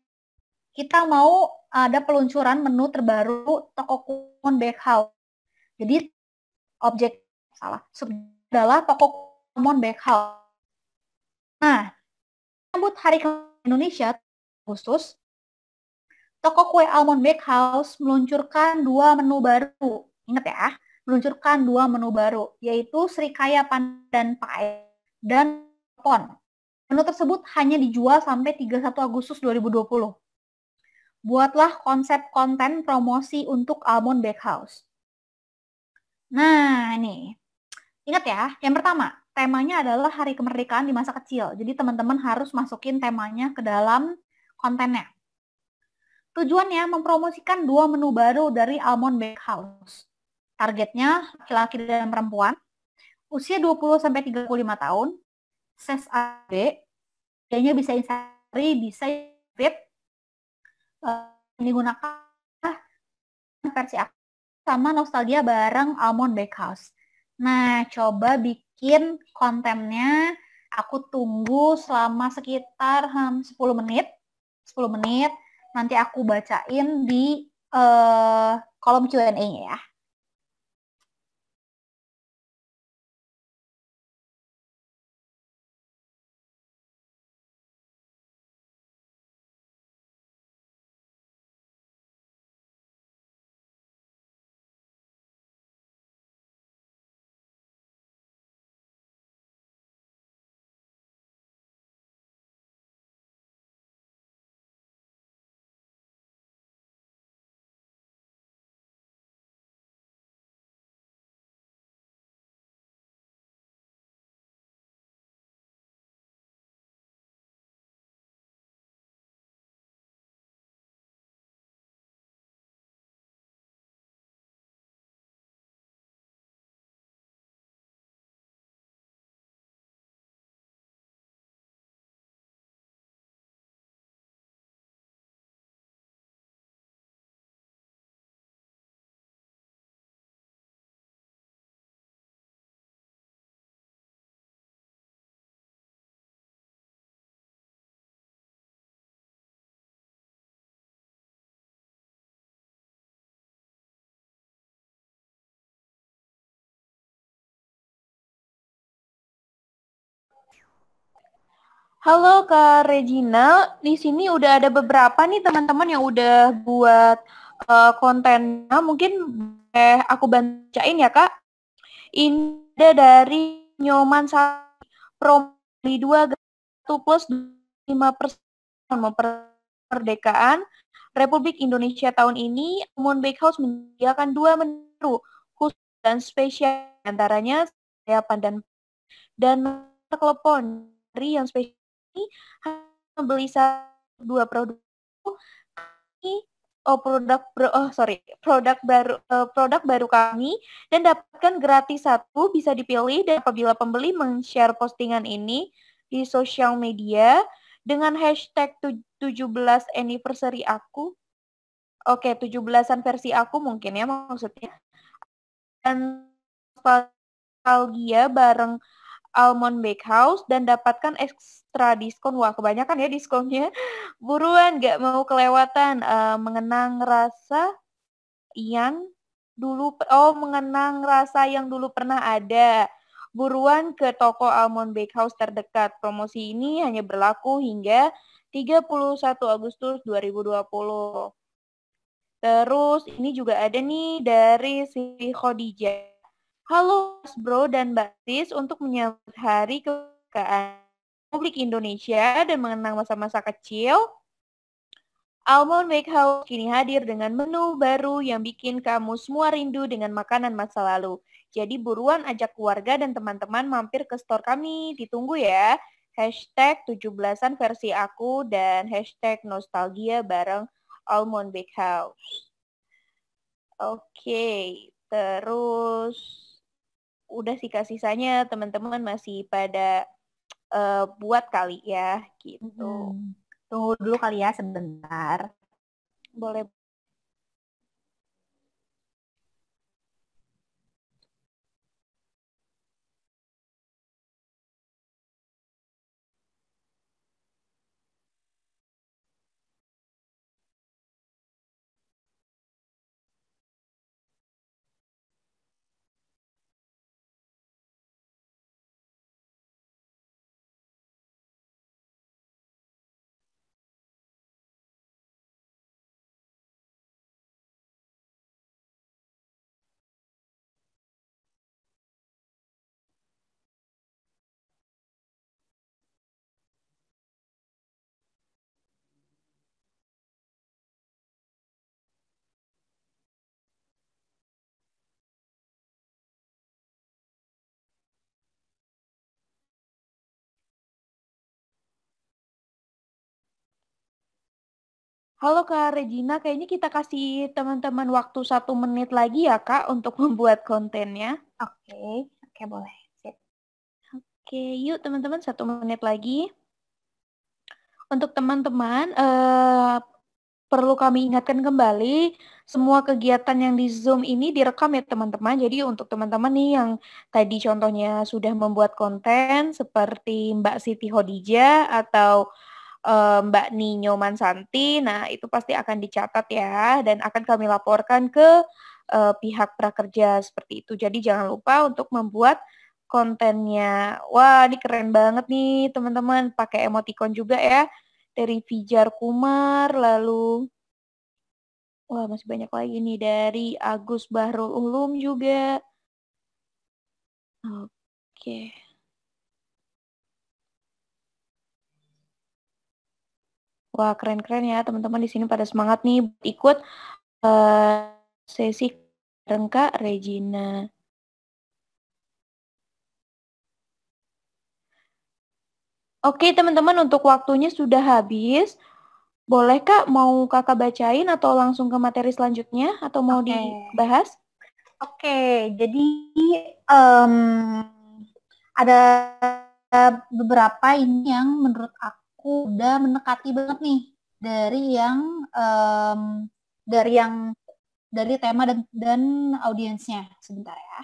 kita mau ada peluncuran menu terbaru Toko Tokokun Bakehouse. Jadi objek salah sebenarnya adalah Tokokun Bakehouse. Nah, sambut Hari Indonesia khusus Toko Kue Almond Bakehouse meluncurkan dua menu baru. Ingat ya, meluncurkan dua menu baru, yaitu Serikaya Pandan Pae dan Pon. Menu tersebut hanya dijual sampai 31 Agustus 2020. Buatlah konsep konten promosi untuk Almond Bakehouse. Nah, ini Ingat ya, yang pertama, temanya adalah hari kemerdekaan di masa kecil. Jadi teman-teman harus masukin temanya ke dalam kontennya. Tujuannya mempromosikan dua menu baru dari Almond Bakehouse. Targetnya laki-laki dan perempuan, usia 20-35 tahun, ses AB, kayaknya bisa insari, bisa fit, uh, eh, gunakan versi aku sama nostalgia bareng Almond Bakehouse. Nah, coba bikin kontennya aku tunggu selama sekitar hmm, 10 menit. 10 menit nanti aku bacain di uh, kolom qa ya. ya. Halo Kak Regina, di sini udah ada beberapa nih teman-teman yang udah buat uh, konten. Nah, mungkin eh aku bacain ya Kak. Ini ada dari Nyoman Promli 2 1 plus 5 persen memperdekaan Republik Indonesia tahun ini, Moon Bakehouse menyediakan dua menu khusus dan spesial, antaranya saya dan dan telepon yang spesial ini satu dua produk kami oh produk oh sorry produk baru uh, produk baru kami dan dapatkan gratis satu bisa dipilih dan apabila pembeli men-share postingan ini di sosial media dengan hashtag 17 anniversary aku oke okay, 17-an versi aku mungkin ya maksudnya dan nostalgia bareng Almond Bakehouse dan dapatkan ekstra diskon. Wah, kebanyakan ya diskonnya. Buruan, gak mau kelewatan. Uh, mengenang rasa yang dulu, oh mengenang rasa yang dulu pernah ada. Buruan ke toko Almond Bakehouse terdekat. Promosi ini hanya berlaku hingga 31 Agustus 2020. Terus ini juga ada nih dari si Khodijah. Halo Bro dan Batis untuk menyambut Hari kebukaan publik Indonesia dan mengenang masa-masa kecil. Almond House kini hadir dengan menu baru yang bikin kamu semua rindu dengan makanan masa lalu. Jadi buruan ajak keluarga dan teman-teman mampir ke store kami. Ditunggu ya. Hashtag 17-an versi aku dan hashtag nostalgia bareng Almond Bakehouse. Oke, okay, terus udah sih kak sisanya teman-teman masih pada uh, buat kali ya gitu. Hmm. Tunggu dulu kali ya sebentar. Boleh Halo Kak Regina, kayaknya kita kasih teman-teman waktu satu menit lagi ya Kak untuk membuat kontennya. Oke, okay. oke okay, boleh. Oke, okay, yuk teman-teman satu menit lagi. Untuk teman-teman, uh, perlu kami ingatkan kembali semua kegiatan yang di Zoom ini direkam ya teman-teman. Jadi untuk teman-teman nih yang tadi contohnya sudah membuat konten seperti Mbak Siti Hodija atau Eh, Mbak Nino Mansanti. Nah, itu pasti akan dicatat ya dan akan kami laporkan ke uh, pihak prakerja seperti itu. Jadi jangan lupa untuk membuat kontennya. Wah, ini keren banget nih teman-teman. Pakai emoticon juga ya dari Fijar Kumar, lalu wah masih banyak lagi nih dari Agus Bahrul Ulum juga. Oke. Okay. Wah, keren-keren ya teman-teman di sini pada semangat nih ikut uh, sesi Rengka Regina. Oke, teman-teman untuk waktunya sudah habis. Boleh Kak mau Kakak bacain atau langsung ke materi selanjutnya atau mau okay. dibahas? Oke, jadi um, ada beberapa ini yang menurut aku udah mendekati banget nih dari yang um, dari yang dari tema dan dan audiensnya sebentar ya.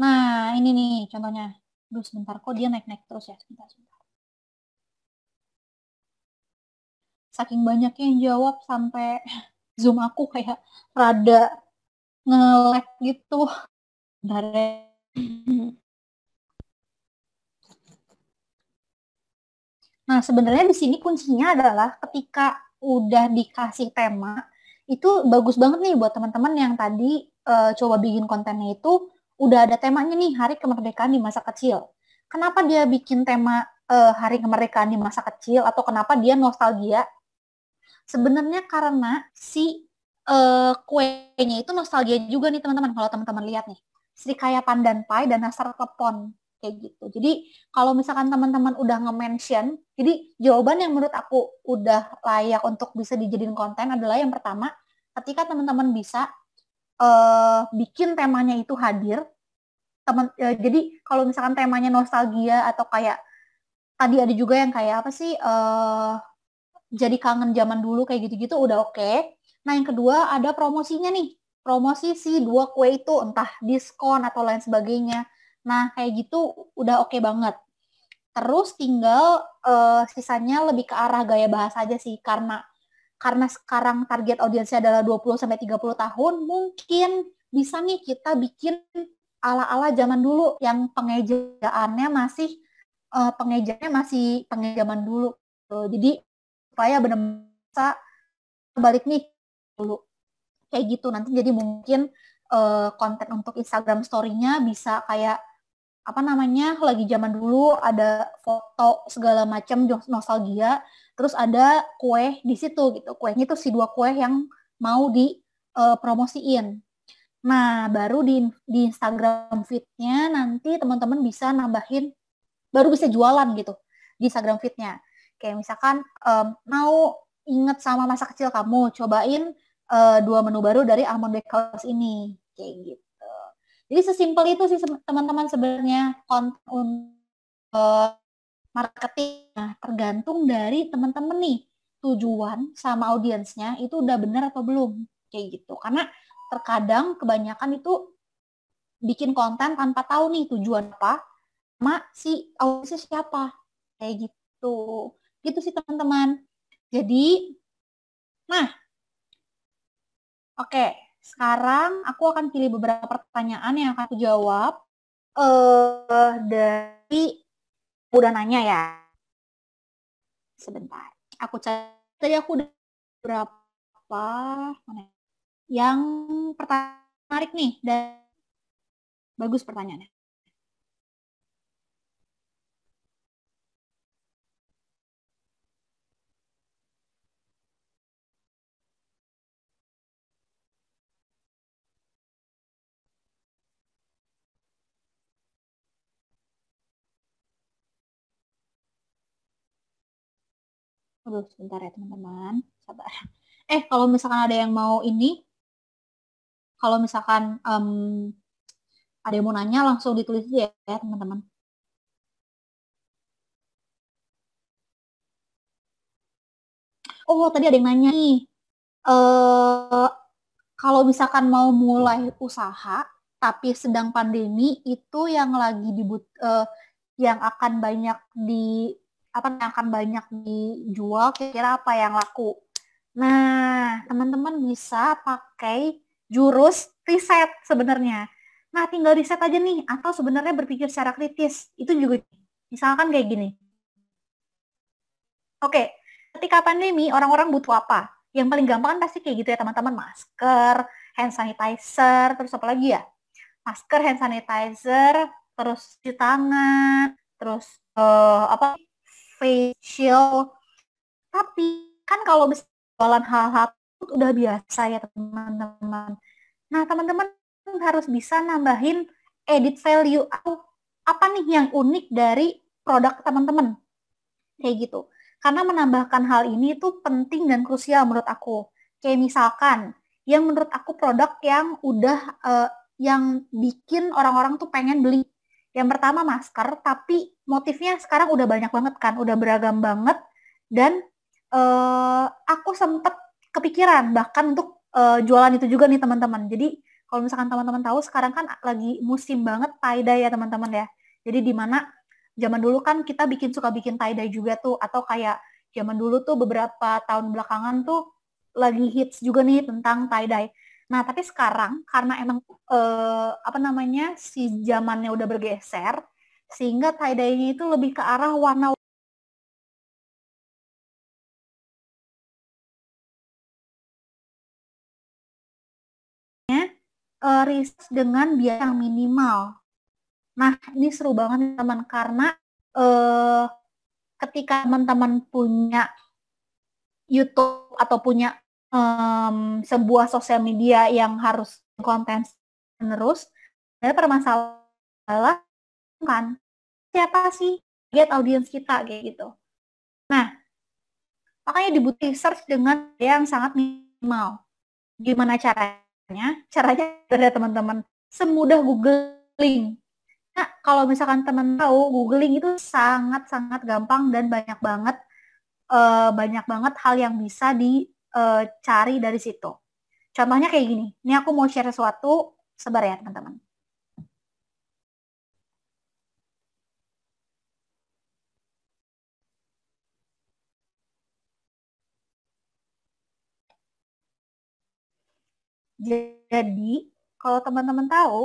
Nah, ini nih contohnya. Duh, sebentar kok dia naik-naik terus ya, sebentar sebentar. Saking banyaknya yang jawab sampai Zoom aku kayak rada ngelek gitu. Dari Nah, sebenarnya di sini kuncinya adalah ketika udah dikasih tema, itu bagus banget nih buat teman-teman yang tadi uh, coba bikin kontennya itu udah ada temanya nih hari kemerdekaan di masa kecil. Kenapa dia bikin tema uh, hari kemerdekaan di masa kecil atau kenapa dia nostalgia? Sebenarnya karena si uh, kuenya itu nostalgia juga nih teman-teman kalau teman-teman lihat nih. Srikaya Pandan Pai dan Nasar Klepon kayak gitu. Jadi kalau misalkan teman-teman udah nge-mention, jadi jawaban yang menurut aku udah layak untuk bisa dijadiin konten adalah yang pertama, ketika teman-teman bisa uh, bikin temanya itu hadir, teman uh, jadi kalau misalkan temanya nostalgia atau kayak tadi ada juga yang kayak apa sih uh, jadi kangen zaman dulu kayak gitu-gitu udah oke. Okay. Nah yang kedua ada promosinya nih promosi sih dua kue itu entah diskon atau lain sebagainya. Nah, kayak gitu udah oke okay banget. Terus tinggal uh, sisanya lebih ke arah gaya bahasa aja sih karena karena sekarang target audiensnya adalah 20 sampai 30 tahun, mungkin bisa nih kita bikin ala-ala zaman dulu yang pengejaannya masih uh, eh, pengejaannya masih pengejaman dulu. Uh, jadi supaya benar-benar balik nih dulu kayak gitu nanti jadi mungkin uh, konten untuk Instagram story-nya bisa kayak apa namanya lagi zaman dulu ada foto segala macam nostalgia terus ada kue di situ gitu kuenya itu si dua kue yang mau dipromosiin eh, uh, nah baru di di Instagram Fit-nya nanti teman-teman bisa nambahin baru bisa jualan gitu di Instagram Fit-nya. kayak misalkan um, mau inget sama masa kecil kamu cobain uh, dua menu baru dari almond bakehouse ini kayak gitu jadi sesimpel itu sih teman-teman sebenarnya konten uh, eh, marketing nah, tergantung dari teman-teman nih tujuan sama audiensnya itu udah benar atau belum kayak gitu karena terkadang kebanyakan itu bikin konten tanpa tahu nih tujuan apa sama si audiensnya siapa kayak gitu gitu sih teman-teman jadi nah Oke, sekarang aku akan pilih beberapa pertanyaan yang akan aku jawab uh, dari udah nanya ya. Sebentar, aku cari tadi aku udah berapa ya? Yang pertama menarik nih dan bagus pertanyaannya. Aduh, sebentar ya teman-teman. Sabar. Eh, kalau misalkan ada yang mau ini, kalau misalkan um, ada yang mau nanya, langsung ditulis aja ya teman-teman. Oh, tadi ada yang nanya nih. Uh, kalau misalkan mau mulai usaha, tapi sedang pandemi, itu yang lagi dibut, uh, yang akan banyak di apa yang akan banyak dijual kira-kira apa yang laku. Nah, teman-teman bisa pakai jurus riset sebenarnya. Nah, tinggal riset aja nih atau sebenarnya berpikir secara kritis. Itu juga misalkan kayak gini. Oke, ketika pandemi orang-orang butuh apa? Yang paling gampang kan pasti kayak gitu ya teman-teman, masker, hand sanitizer, terus apa lagi ya? Masker, hand sanitizer, terus cuci tangan, terus uh, apa facial. Tapi kan kalau jualan hal-hal udah biasa ya teman-teman. Nah teman-teman harus bisa nambahin edit value atau apa nih yang unik dari produk teman-teman. Kayak gitu. Karena menambahkan hal ini itu penting dan krusial menurut aku. Kayak misalkan, yang menurut aku produk yang udah uh, yang bikin orang-orang tuh pengen beli yang pertama masker, tapi motifnya sekarang udah banyak banget kan, udah beragam banget. Dan uh, aku sempet kepikiran bahkan untuk uh, jualan itu juga nih teman-teman. Jadi kalau misalkan teman-teman tahu sekarang kan lagi musim banget tie dye ya teman-teman ya. Jadi di mana zaman dulu kan kita bikin suka bikin tie dye juga tuh atau kayak zaman dulu tuh beberapa tahun belakangan tuh lagi hits juga nih tentang tie dye. Nah, tapi sekarang karena emang eh, apa namanya si zamannya udah bergeser, sehingga tie dye-nya itu lebih ke arah warna uh, eh, riset dengan biaya yang minimal. Nah, ini seru banget teman teman karena eh, ketika teman-teman punya YouTube atau punya um, sebuah sosial media yang harus konten terus ada permasalahan kan siapa sih lihat audiens kita kayak gitu nah makanya dibutuhkan search dengan yang sangat minimal gimana caranya caranya dari teman-teman semudah googling nah kalau misalkan teman tahu googling itu sangat sangat gampang dan banyak banget uh, banyak banget hal yang bisa di uh, cari dari situ. Contohnya kayak gini. Ini aku mau share sesuatu, sebar ya teman-teman. Jadi, kalau teman-teman tahu,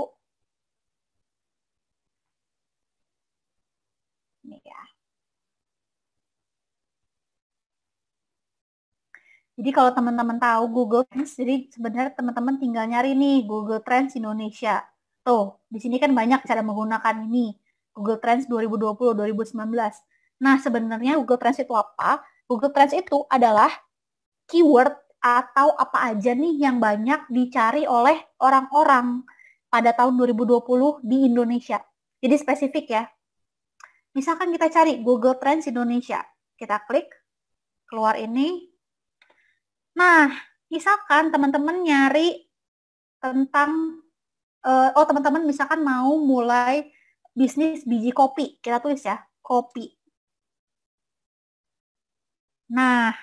Jadi kalau teman-teman tahu Google Trends, jadi sebenarnya teman-teman tinggal nyari nih Google Trends Indonesia. Tuh, di sini kan banyak cara menggunakan ini. Google Trends 2020, 2019. Nah, sebenarnya Google Trends itu apa? Google Trends itu adalah keyword atau apa aja nih yang banyak dicari oleh orang-orang pada tahun 2020 di Indonesia. Jadi spesifik ya. Misalkan kita cari Google Trends Indonesia. Kita klik, keluar ini, Nah, misalkan teman-teman nyari tentang uh, oh teman-teman misalkan mau mulai bisnis biji kopi, kita tulis ya, kopi. Nah,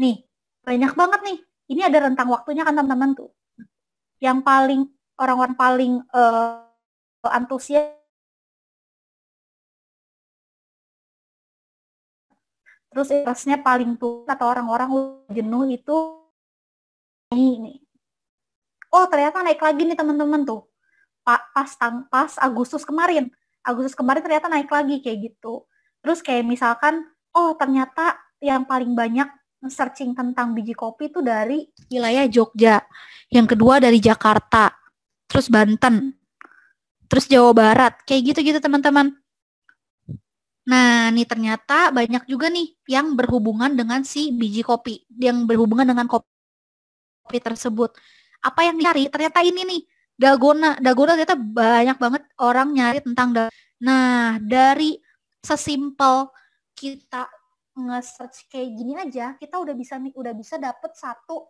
nih, banyak banget nih. Ini ada rentang waktunya kan teman-teman tuh. Yang paling orang-orang paling uh, antusias Terus interestnya paling turun atau orang-orang jenuh itu ini. Oh ternyata naik lagi nih teman-teman tuh. Pas tang, pas Agustus kemarin, Agustus kemarin ternyata naik lagi kayak gitu. Terus kayak misalkan, oh ternyata yang paling banyak searching tentang biji kopi itu dari wilayah Jogja, yang kedua dari Jakarta, terus Banten, hmm. terus Jawa Barat, kayak gitu-gitu teman-teman. Nah, ini ternyata banyak juga nih yang berhubungan dengan si biji kopi, yang berhubungan dengan kopi, tersebut. Apa yang dicari? Ternyata ini nih, dagona dagona ternyata banyak banget orang nyari tentang dalgona. Nah, dari sesimpel kita nge-search kayak gini aja, kita udah bisa nih, udah bisa dapet satu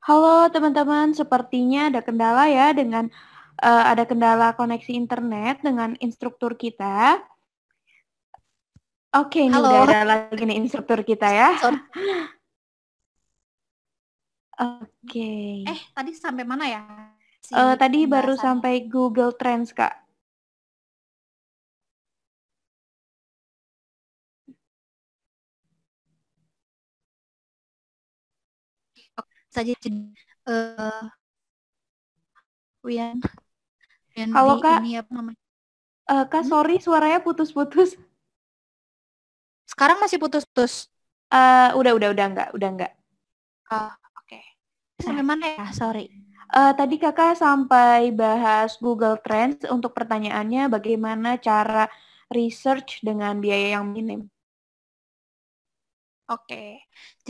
Halo teman-teman, sepertinya ada kendala ya dengan uh, ada kendala koneksi internet dengan instruktur kita. Oke, okay, ini udah ada lagi nih instruktur kita ya. Oke. Okay. Eh, tadi sampai mana ya? Si uh, tadi baru sampai Google Trends, Kak. saja uh, Wian Wian Halo, di, Kak. ini apa namanya? Uh, Kak, hmm? sorry suaranya putus-putus. Sekarang masih putus-putus. Uh, udah udah udah enggak, udah enggak. Oh, oke. Okay. Sampai nah. mana ya? Sorry. Uh, tadi Kakak sampai bahas Google Trends untuk pertanyaannya bagaimana cara research dengan biaya yang minim. Oke. Okay.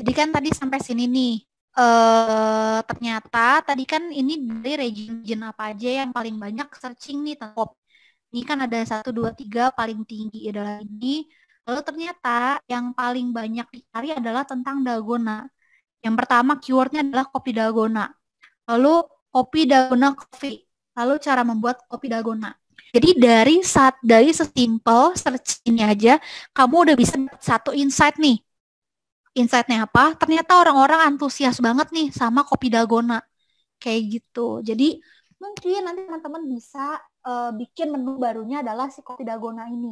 Jadi kan tadi sampai sini nih uh, ternyata tadi kan ini dari region apa aja yang paling banyak searching nih top. Ini kan ada satu dua tiga paling tinggi adalah ini. Lalu ternyata yang paling banyak dicari adalah tentang dalgona. Yang pertama keywordnya adalah kopi dalgona. Lalu kopi dalgona coffee. Lalu cara membuat kopi dalgona. Jadi dari saat dari sesimpel search ini aja, kamu udah bisa satu insight nih insightnya apa ternyata orang-orang antusias banget nih sama kopi dalgona kayak gitu jadi mungkin ya nanti teman-teman bisa uh, bikin menu barunya adalah si kopi dalgona ini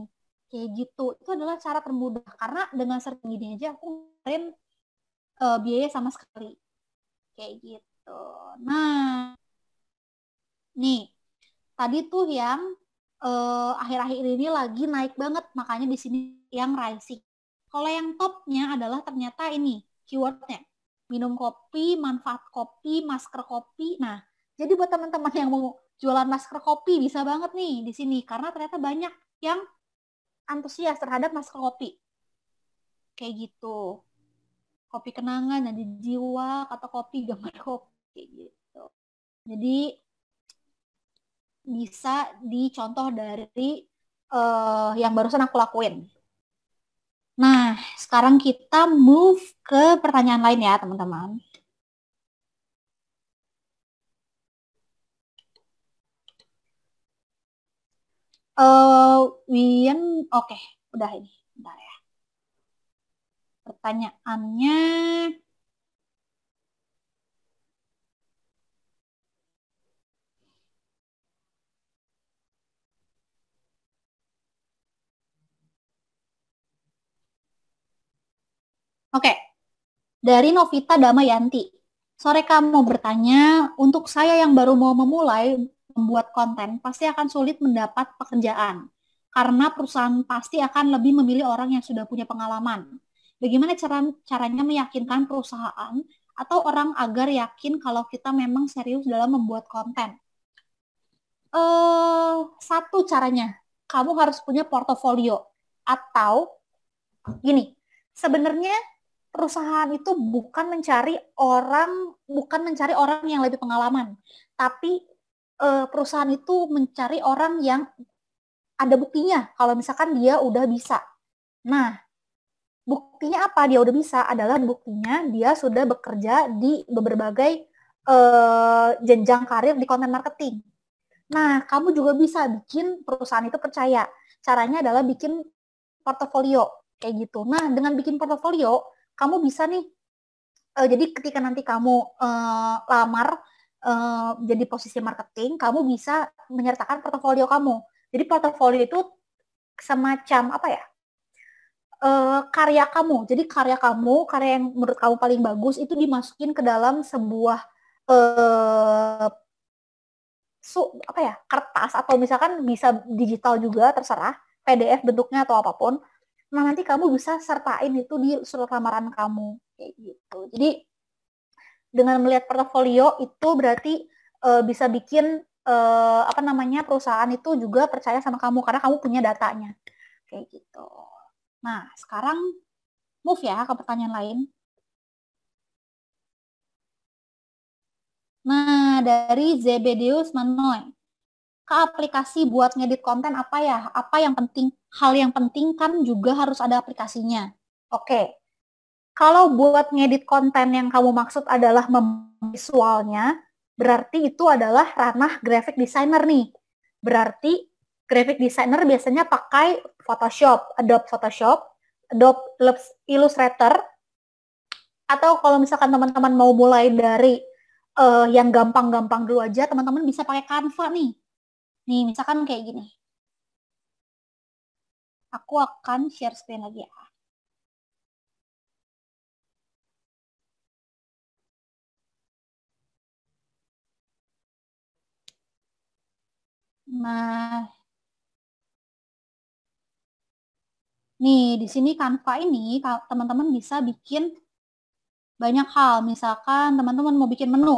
kayak gitu itu adalah cara termudah karena dengan sering ini aja aku ngirim uh, eh, biaya sama sekali kayak gitu nah nih tadi tuh yang eh, akhir-akhir uh, ini lagi naik banget makanya di sini yang rising kalau yang topnya adalah ternyata ini keywordnya. Minum kopi, manfaat kopi, masker kopi. Nah, jadi buat teman-teman yang mau jualan masker kopi bisa banget nih di sini karena ternyata banyak yang antusias terhadap masker kopi. Kayak gitu. Kopi kenangan, jadi jiwa, atau kopi gambar kopi. Kayak gitu. Jadi bisa dicontoh dari uh, yang barusan aku lakuin Nah, sekarang kita move ke pertanyaan lain ya, teman-teman. Uh, eh, Wian, oke, okay, udah ini, bentar ya. Pertanyaannya, Oke, dari Novita Damayanti. Sore kamu bertanya, untuk saya yang baru mau memulai membuat konten, pasti akan sulit mendapat pekerjaan. Karena perusahaan pasti akan lebih memilih orang yang sudah punya pengalaman. Bagaimana cara caranya meyakinkan perusahaan atau orang agar yakin kalau kita memang serius dalam membuat konten? Uh, satu caranya, kamu harus punya portofolio. Atau gini, sebenarnya perusahaan itu bukan mencari orang bukan mencari orang yang lebih pengalaman, tapi uh, perusahaan itu mencari orang yang ada buktinya kalau misalkan dia udah bisa. Nah, buktinya apa dia udah bisa adalah buktinya dia sudah bekerja di berbagai uh, jenjang karir di konten marketing. Nah, kamu juga bisa bikin perusahaan itu percaya. Caranya adalah bikin portofolio kayak gitu. Nah, dengan bikin portofolio, kamu bisa nih uh, jadi ketika nanti kamu uh, lamar uh, jadi posisi marketing kamu bisa menyertakan portofolio kamu jadi portofolio itu semacam apa ya uh, karya kamu jadi karya kamu karya yang menurut kamu paling bagus itu dimasukin ke dalam sebuah uh, su apa ya kertas atau misalkan bisa digital juga terserah PDF bentuknya atau apapun Nah, nanti kamu bisa sertain itu di surat lamaran kamu kayak gitu. Jadi dengan melihat portofolio itu berarti uh, bisa bikin uh, apa namanya perusahaan itu juga percaya sama kamu karena kamu punya datanya kayak gitu. Nah, sekarang move ya ke pertanyaan lain. Nah, dari Zebedius Manoy ke aplikasi buat ngedit konten apa ya? Apa yang penting? Hal yang penting kan juga harus ada aplikasinya. Oke. Kalau buat ngedit konten yang kamu maksud adalah visualnya, berarti itu adalah ranah graphic designer nih. Berarti graphic designer biasanya pakai Photoshop, Adobe Photoshop, Adobe Illustrator, atau kalau misalkan teman-teman mau mulai dari uh, yang gampang-gampang dulu aja, teman-teman bisa pakai Canva nih. Nih, misalkan kayak gini. Aku akan share screen lagi ya. Nah, nih di sini kanva ini teman-teman bisa bikin banyak hal. Misalkan teman-teman mau bikin menu,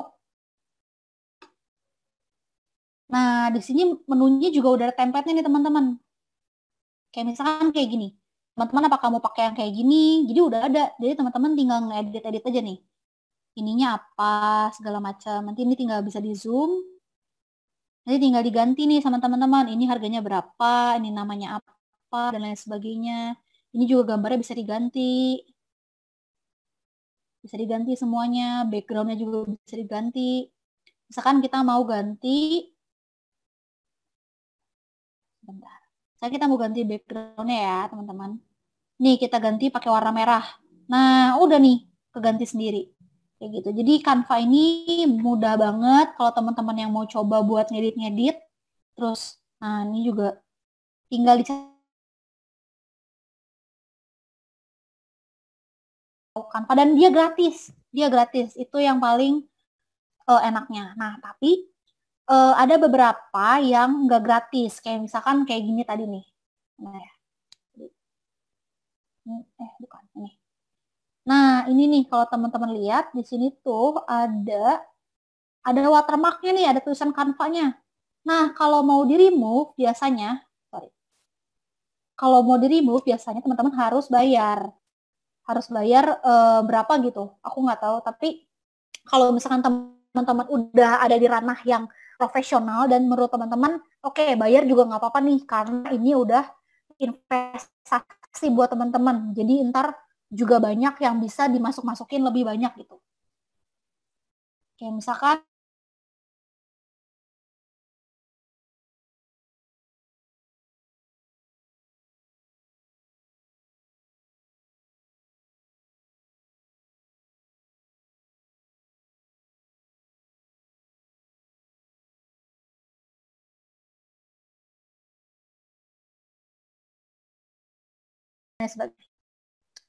Nah, di sini menunya juga udah ada template-nya nih teman-teman. Kayak misalkan kayak gini. Teman-teman apa kamu pakai yang kayak gini? Jadi udah ada. Jadi teman-teman tinggal ngedit-edit aja nih. Ininya apa, segala macam. Nanti ini tinggal bisa di zoom. Nanti tinggal diganti nih sama teman-teman. Ini harganya berapa, ini namanya apa, dan lain sebagainya. Ini juga gambarnya bisa diganti bisa diganti semuanya, backgroundnya juga bisa diganti. Misalkan kita mau ganti bentar. Saya kita mau ganti backgroundnya ya, teman-teman. Nih, kita ganti pakai warna merah. Nah, udah nih, keganti sendiri. Kayak gitu. Jadi Canva ini mudah banget kalau teman-teman yang mau coba buat ngedit-ngedit. Terus, nah ini juga tinggal di Canva dan dia gratis. Dia gratis. Itu yang paling uh, enaknya. Nah, tapi uh, ada beberapa yang nggak gratis kayak misalkan kayak gini tadi nih nah ya hmm, eh bukan ini nah ini nih kalau teman-teman lihat di sini tuh ada ada watermarknya nih ada tulisan kanvanya nah kalau mau di remove biasanya sorry kalau mau di remove biasanya teman-teman harus bayar harus bayar uh, berapa gitu aku nggak tahu tapi kalau misalkan teman-teman udah ada di ranah yang profesional dan menurut teman-teman oke okay, bayar juga nggak apa-apa nih karena ini udah investasi buat teman-teman jadi ntar juga banyak yang bisa dimasuk-masukin lebih banyak gitu kayak misalkan Nah,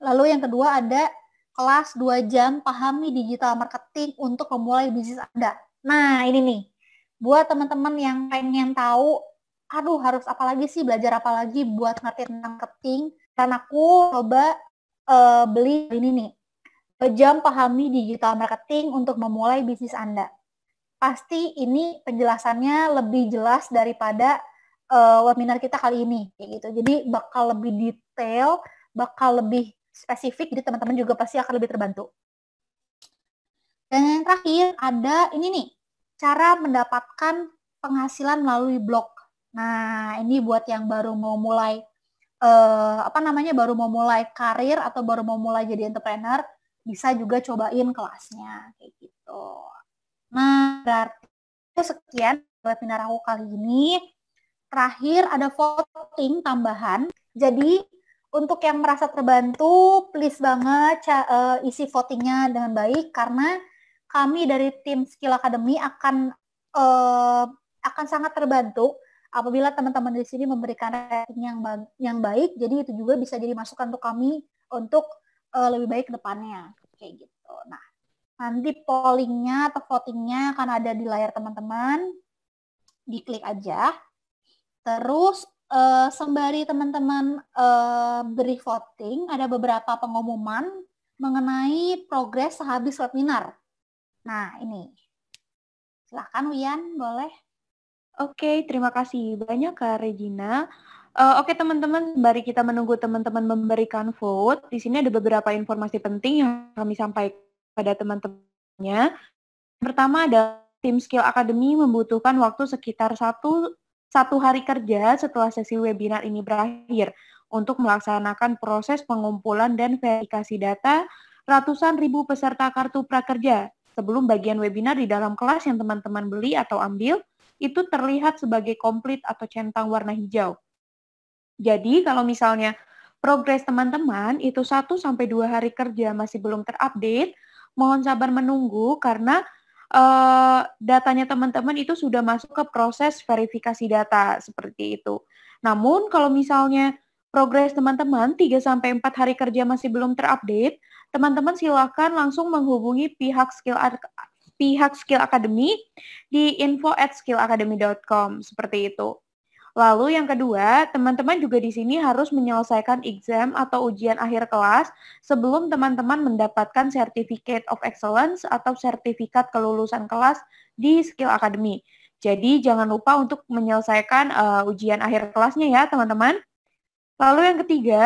Lalu yang kedua ada kelas 2 jam pahami digital marketing untuk memulai bisnis Anda. Nah, ini nih. Buat teman-teman yang pengen tahu, aduh harus apa lagi sih, belajar apa lagi buat ngerti tentang marketing, Karena aku coba uh, beli ini nih. 2 jam pahami digital marketing untuk memulai bisnis Anda. Pasti ini penjelasannya lebih jelas daripada uh, webinar kita kali ini kayak gitu. Jadi bakal lebih detail, bakal lebih spesifik jadi teman-teman juga pasti akan lebih terbantu. Dan yang terakhir ada ini nih, cara mendapatkan penghasilan melalui blog. Nah, ini buat yang baru mau mulai uh, apa namanya baru mau mulai karir atau baru mau mulai jadi entrepreneur, bisa juga cobain kelasnya kayak gitu. Nah, berarti sekian webinar aku kali ini terakhir ada voting tambahan. Jadi untuk yang merasa terbantu, please banget uh, isi votingnya dengan baik karena kami dari tim Skill Academy akan uh, akan sangat terbantu apabila teman-teman di sini memberikan rating yang ba yang baik. Jadi itu juga bisa jadi masukan untuk kami untuk uh, lebih baik ke depannya. Kayak gitu. Nah, nanti pollingnya atau votingnya akan ada di layar teman-teman. Diklik aja. Terus uh, sembari teman-teman uh, beri voting, ada beberapa pengumuman mengenai progres sehabis webinar. Nah, ini. Silahkan Wian, boleh. Oke, terima kasih banyak Kak Regina. Uh, Oke okay, teman-teman, mari kita menunggu teman-teman memberikan vote, di sini ada beberapa informasi penting yang kami sampaikan pada teman-temannya. Pertama ada tim skill academy membutuhkan waktu sekitar satu satu hari kerja setelah sesi webinar ini berakhir untuk melaksanakan proses pengumpulan dan verifikasi data ratusan ribu peserta kartu prakerja sebelum bagian webinar di dalam kelas yang teman-teman beli atau ambil itu terlihat sebagai komplit atau centang warna hijau. Jadi kalau misalnya progres teman-teman itu 1 sampai 2 hari kerja masih belum terupdate, mohon sabar menunggu karena uh, datanya teman-teman itu sudah masuk ke proses verifikasi data seperti itu. Namun kalau misalnya progres teman-teman 3 sampai 4 hari kerja masih belum terupdate, teman-teman silakan langsung menghubungi pihak skill pihak Skill Academy di info@skillacademy.com seperti itu. Lalu yang kedua, teman-teman juga di sini harus menyelesaikan exam atau ujian akhir kelas sebelum teman-teman mendapatkan Certificate of Excellence atau sertifikat kelulusan kelas di Skill Academy. Jadi jangan lupa untuk menyelesaikan uh, ujian akhir kelasnya ya, teman-teman. Lalu yang ketiga,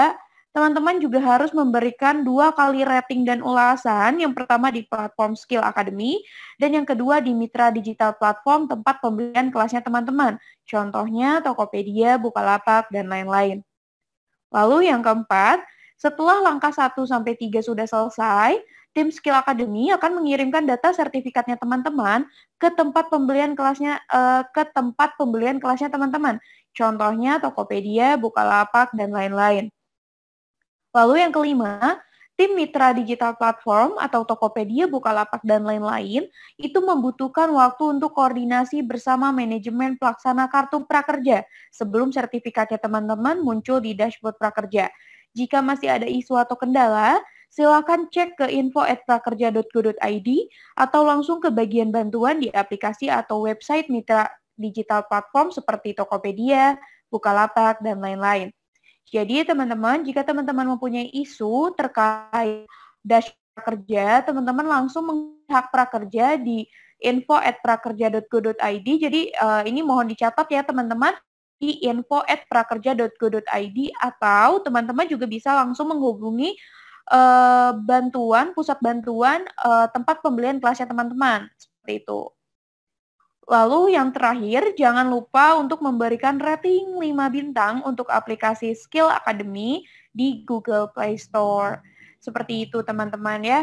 teman-teman juga harus memberikan dua kali rating dan ulasan. Yang pertama di platform Skill Academy, dan yang kedua di mitra digital platform tempat pembelian kelasnya teman-teman. Contohnya Tokopedia, Bukalapak, dan lain-lain. Lalu yang keempat, setelah langkah 1 3 sudah selesai, tim Skill Academy akan mengirimkan data sertifikatnya teman-teman ke tempat pembelian kelasnya eh, ke tempat pembelian kelasnya teman-teman. Contohnya Tokopedia, Bukalapak dan lain-lain. Lalu yang kelima, tim mitra digital platform atau Tokopedia, Bukalapak, dan lain-lain itu membutuhkan waktu untuk koordinasi bersama manajemen pelaksana kartu prakerja sebelum sertifikatnya teman-teman muncul di dashboard prakerja. Jika masih ada isu atau kendala, silakan cek ke info info@prakerja.go.id atau langsung ke bagian bantuan di aplikasi atau website mitra digital platform seperti Tokopedia, Bukalapak, dan lain-lain. Jadi teman-teman, jika teman-teman mempunyai isu terkait dashboard prakerja, teman-teman langsung menghak prakerja di info at prakerja.go.id. Jadi uh, ini mohon dicatat ya teman-teman di info at prakerja.go.id atau teman-teman juga bisa langsung menghubungi uh, bantuan, pusat bantuan uh, tempat pembelian kelasnya teman-teman. Seperti itu. Lalu yang terakhir, jangan lupa untuk memberikan rating 5 bintang untuk aplikasi Skill Academy di Google Play Store. Seperti itu teman-teman ya.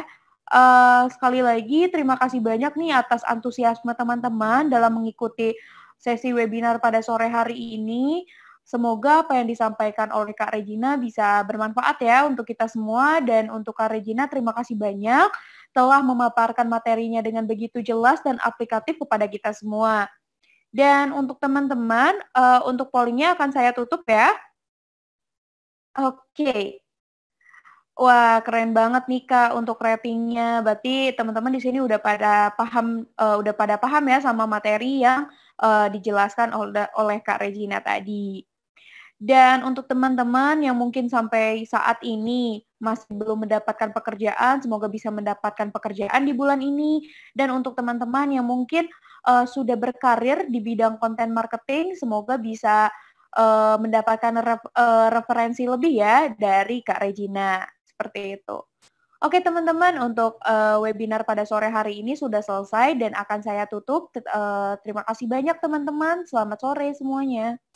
Uh, sekali lagi terima kasih banyak nih atas antusiasme teman-teman dalam mengikuti sesi webinar pada sore hari ini. Semoga apa yang disampaikan oleh Kak Regina bisa bermanfaat ya untuk kita semua dan untuk Kak Regina terima kasih banyak telah memaparkan materinya dengan begitu jelas dan aplikatif kepada kita semua. Dan untuk teman-teman, uh, untuk pollingnya akan saya tutup ya. Oke. Okay. Wah, keren banget nih Kak untuk ratingnya. Berarti teman-teman di sini udah pada paham uh, udah pada paham ya sama materi yang uh, dijelaskan oleh, oleh Kak Regina tadi. Dan untuk teman-teman yang mungkin sampai saat ini masih belum mendapatkan pekerjaan, semoga bisa mendapatkan pekerjaan di bulan ini. Dan untuk teman-teman yang mungkin uh, sudah berkarir di bidang konten marketing, semoga bisa uh, mendapatkan ref, uh, referensi lebih ya dari Kak Regina. Seperti itu. Oke teman-teman, untuk uh, webinar pada sore hari ini sudah selesai dan akan saya tutup. Uh, terima kasih banyak teman-teman. Selamat sore semuanya.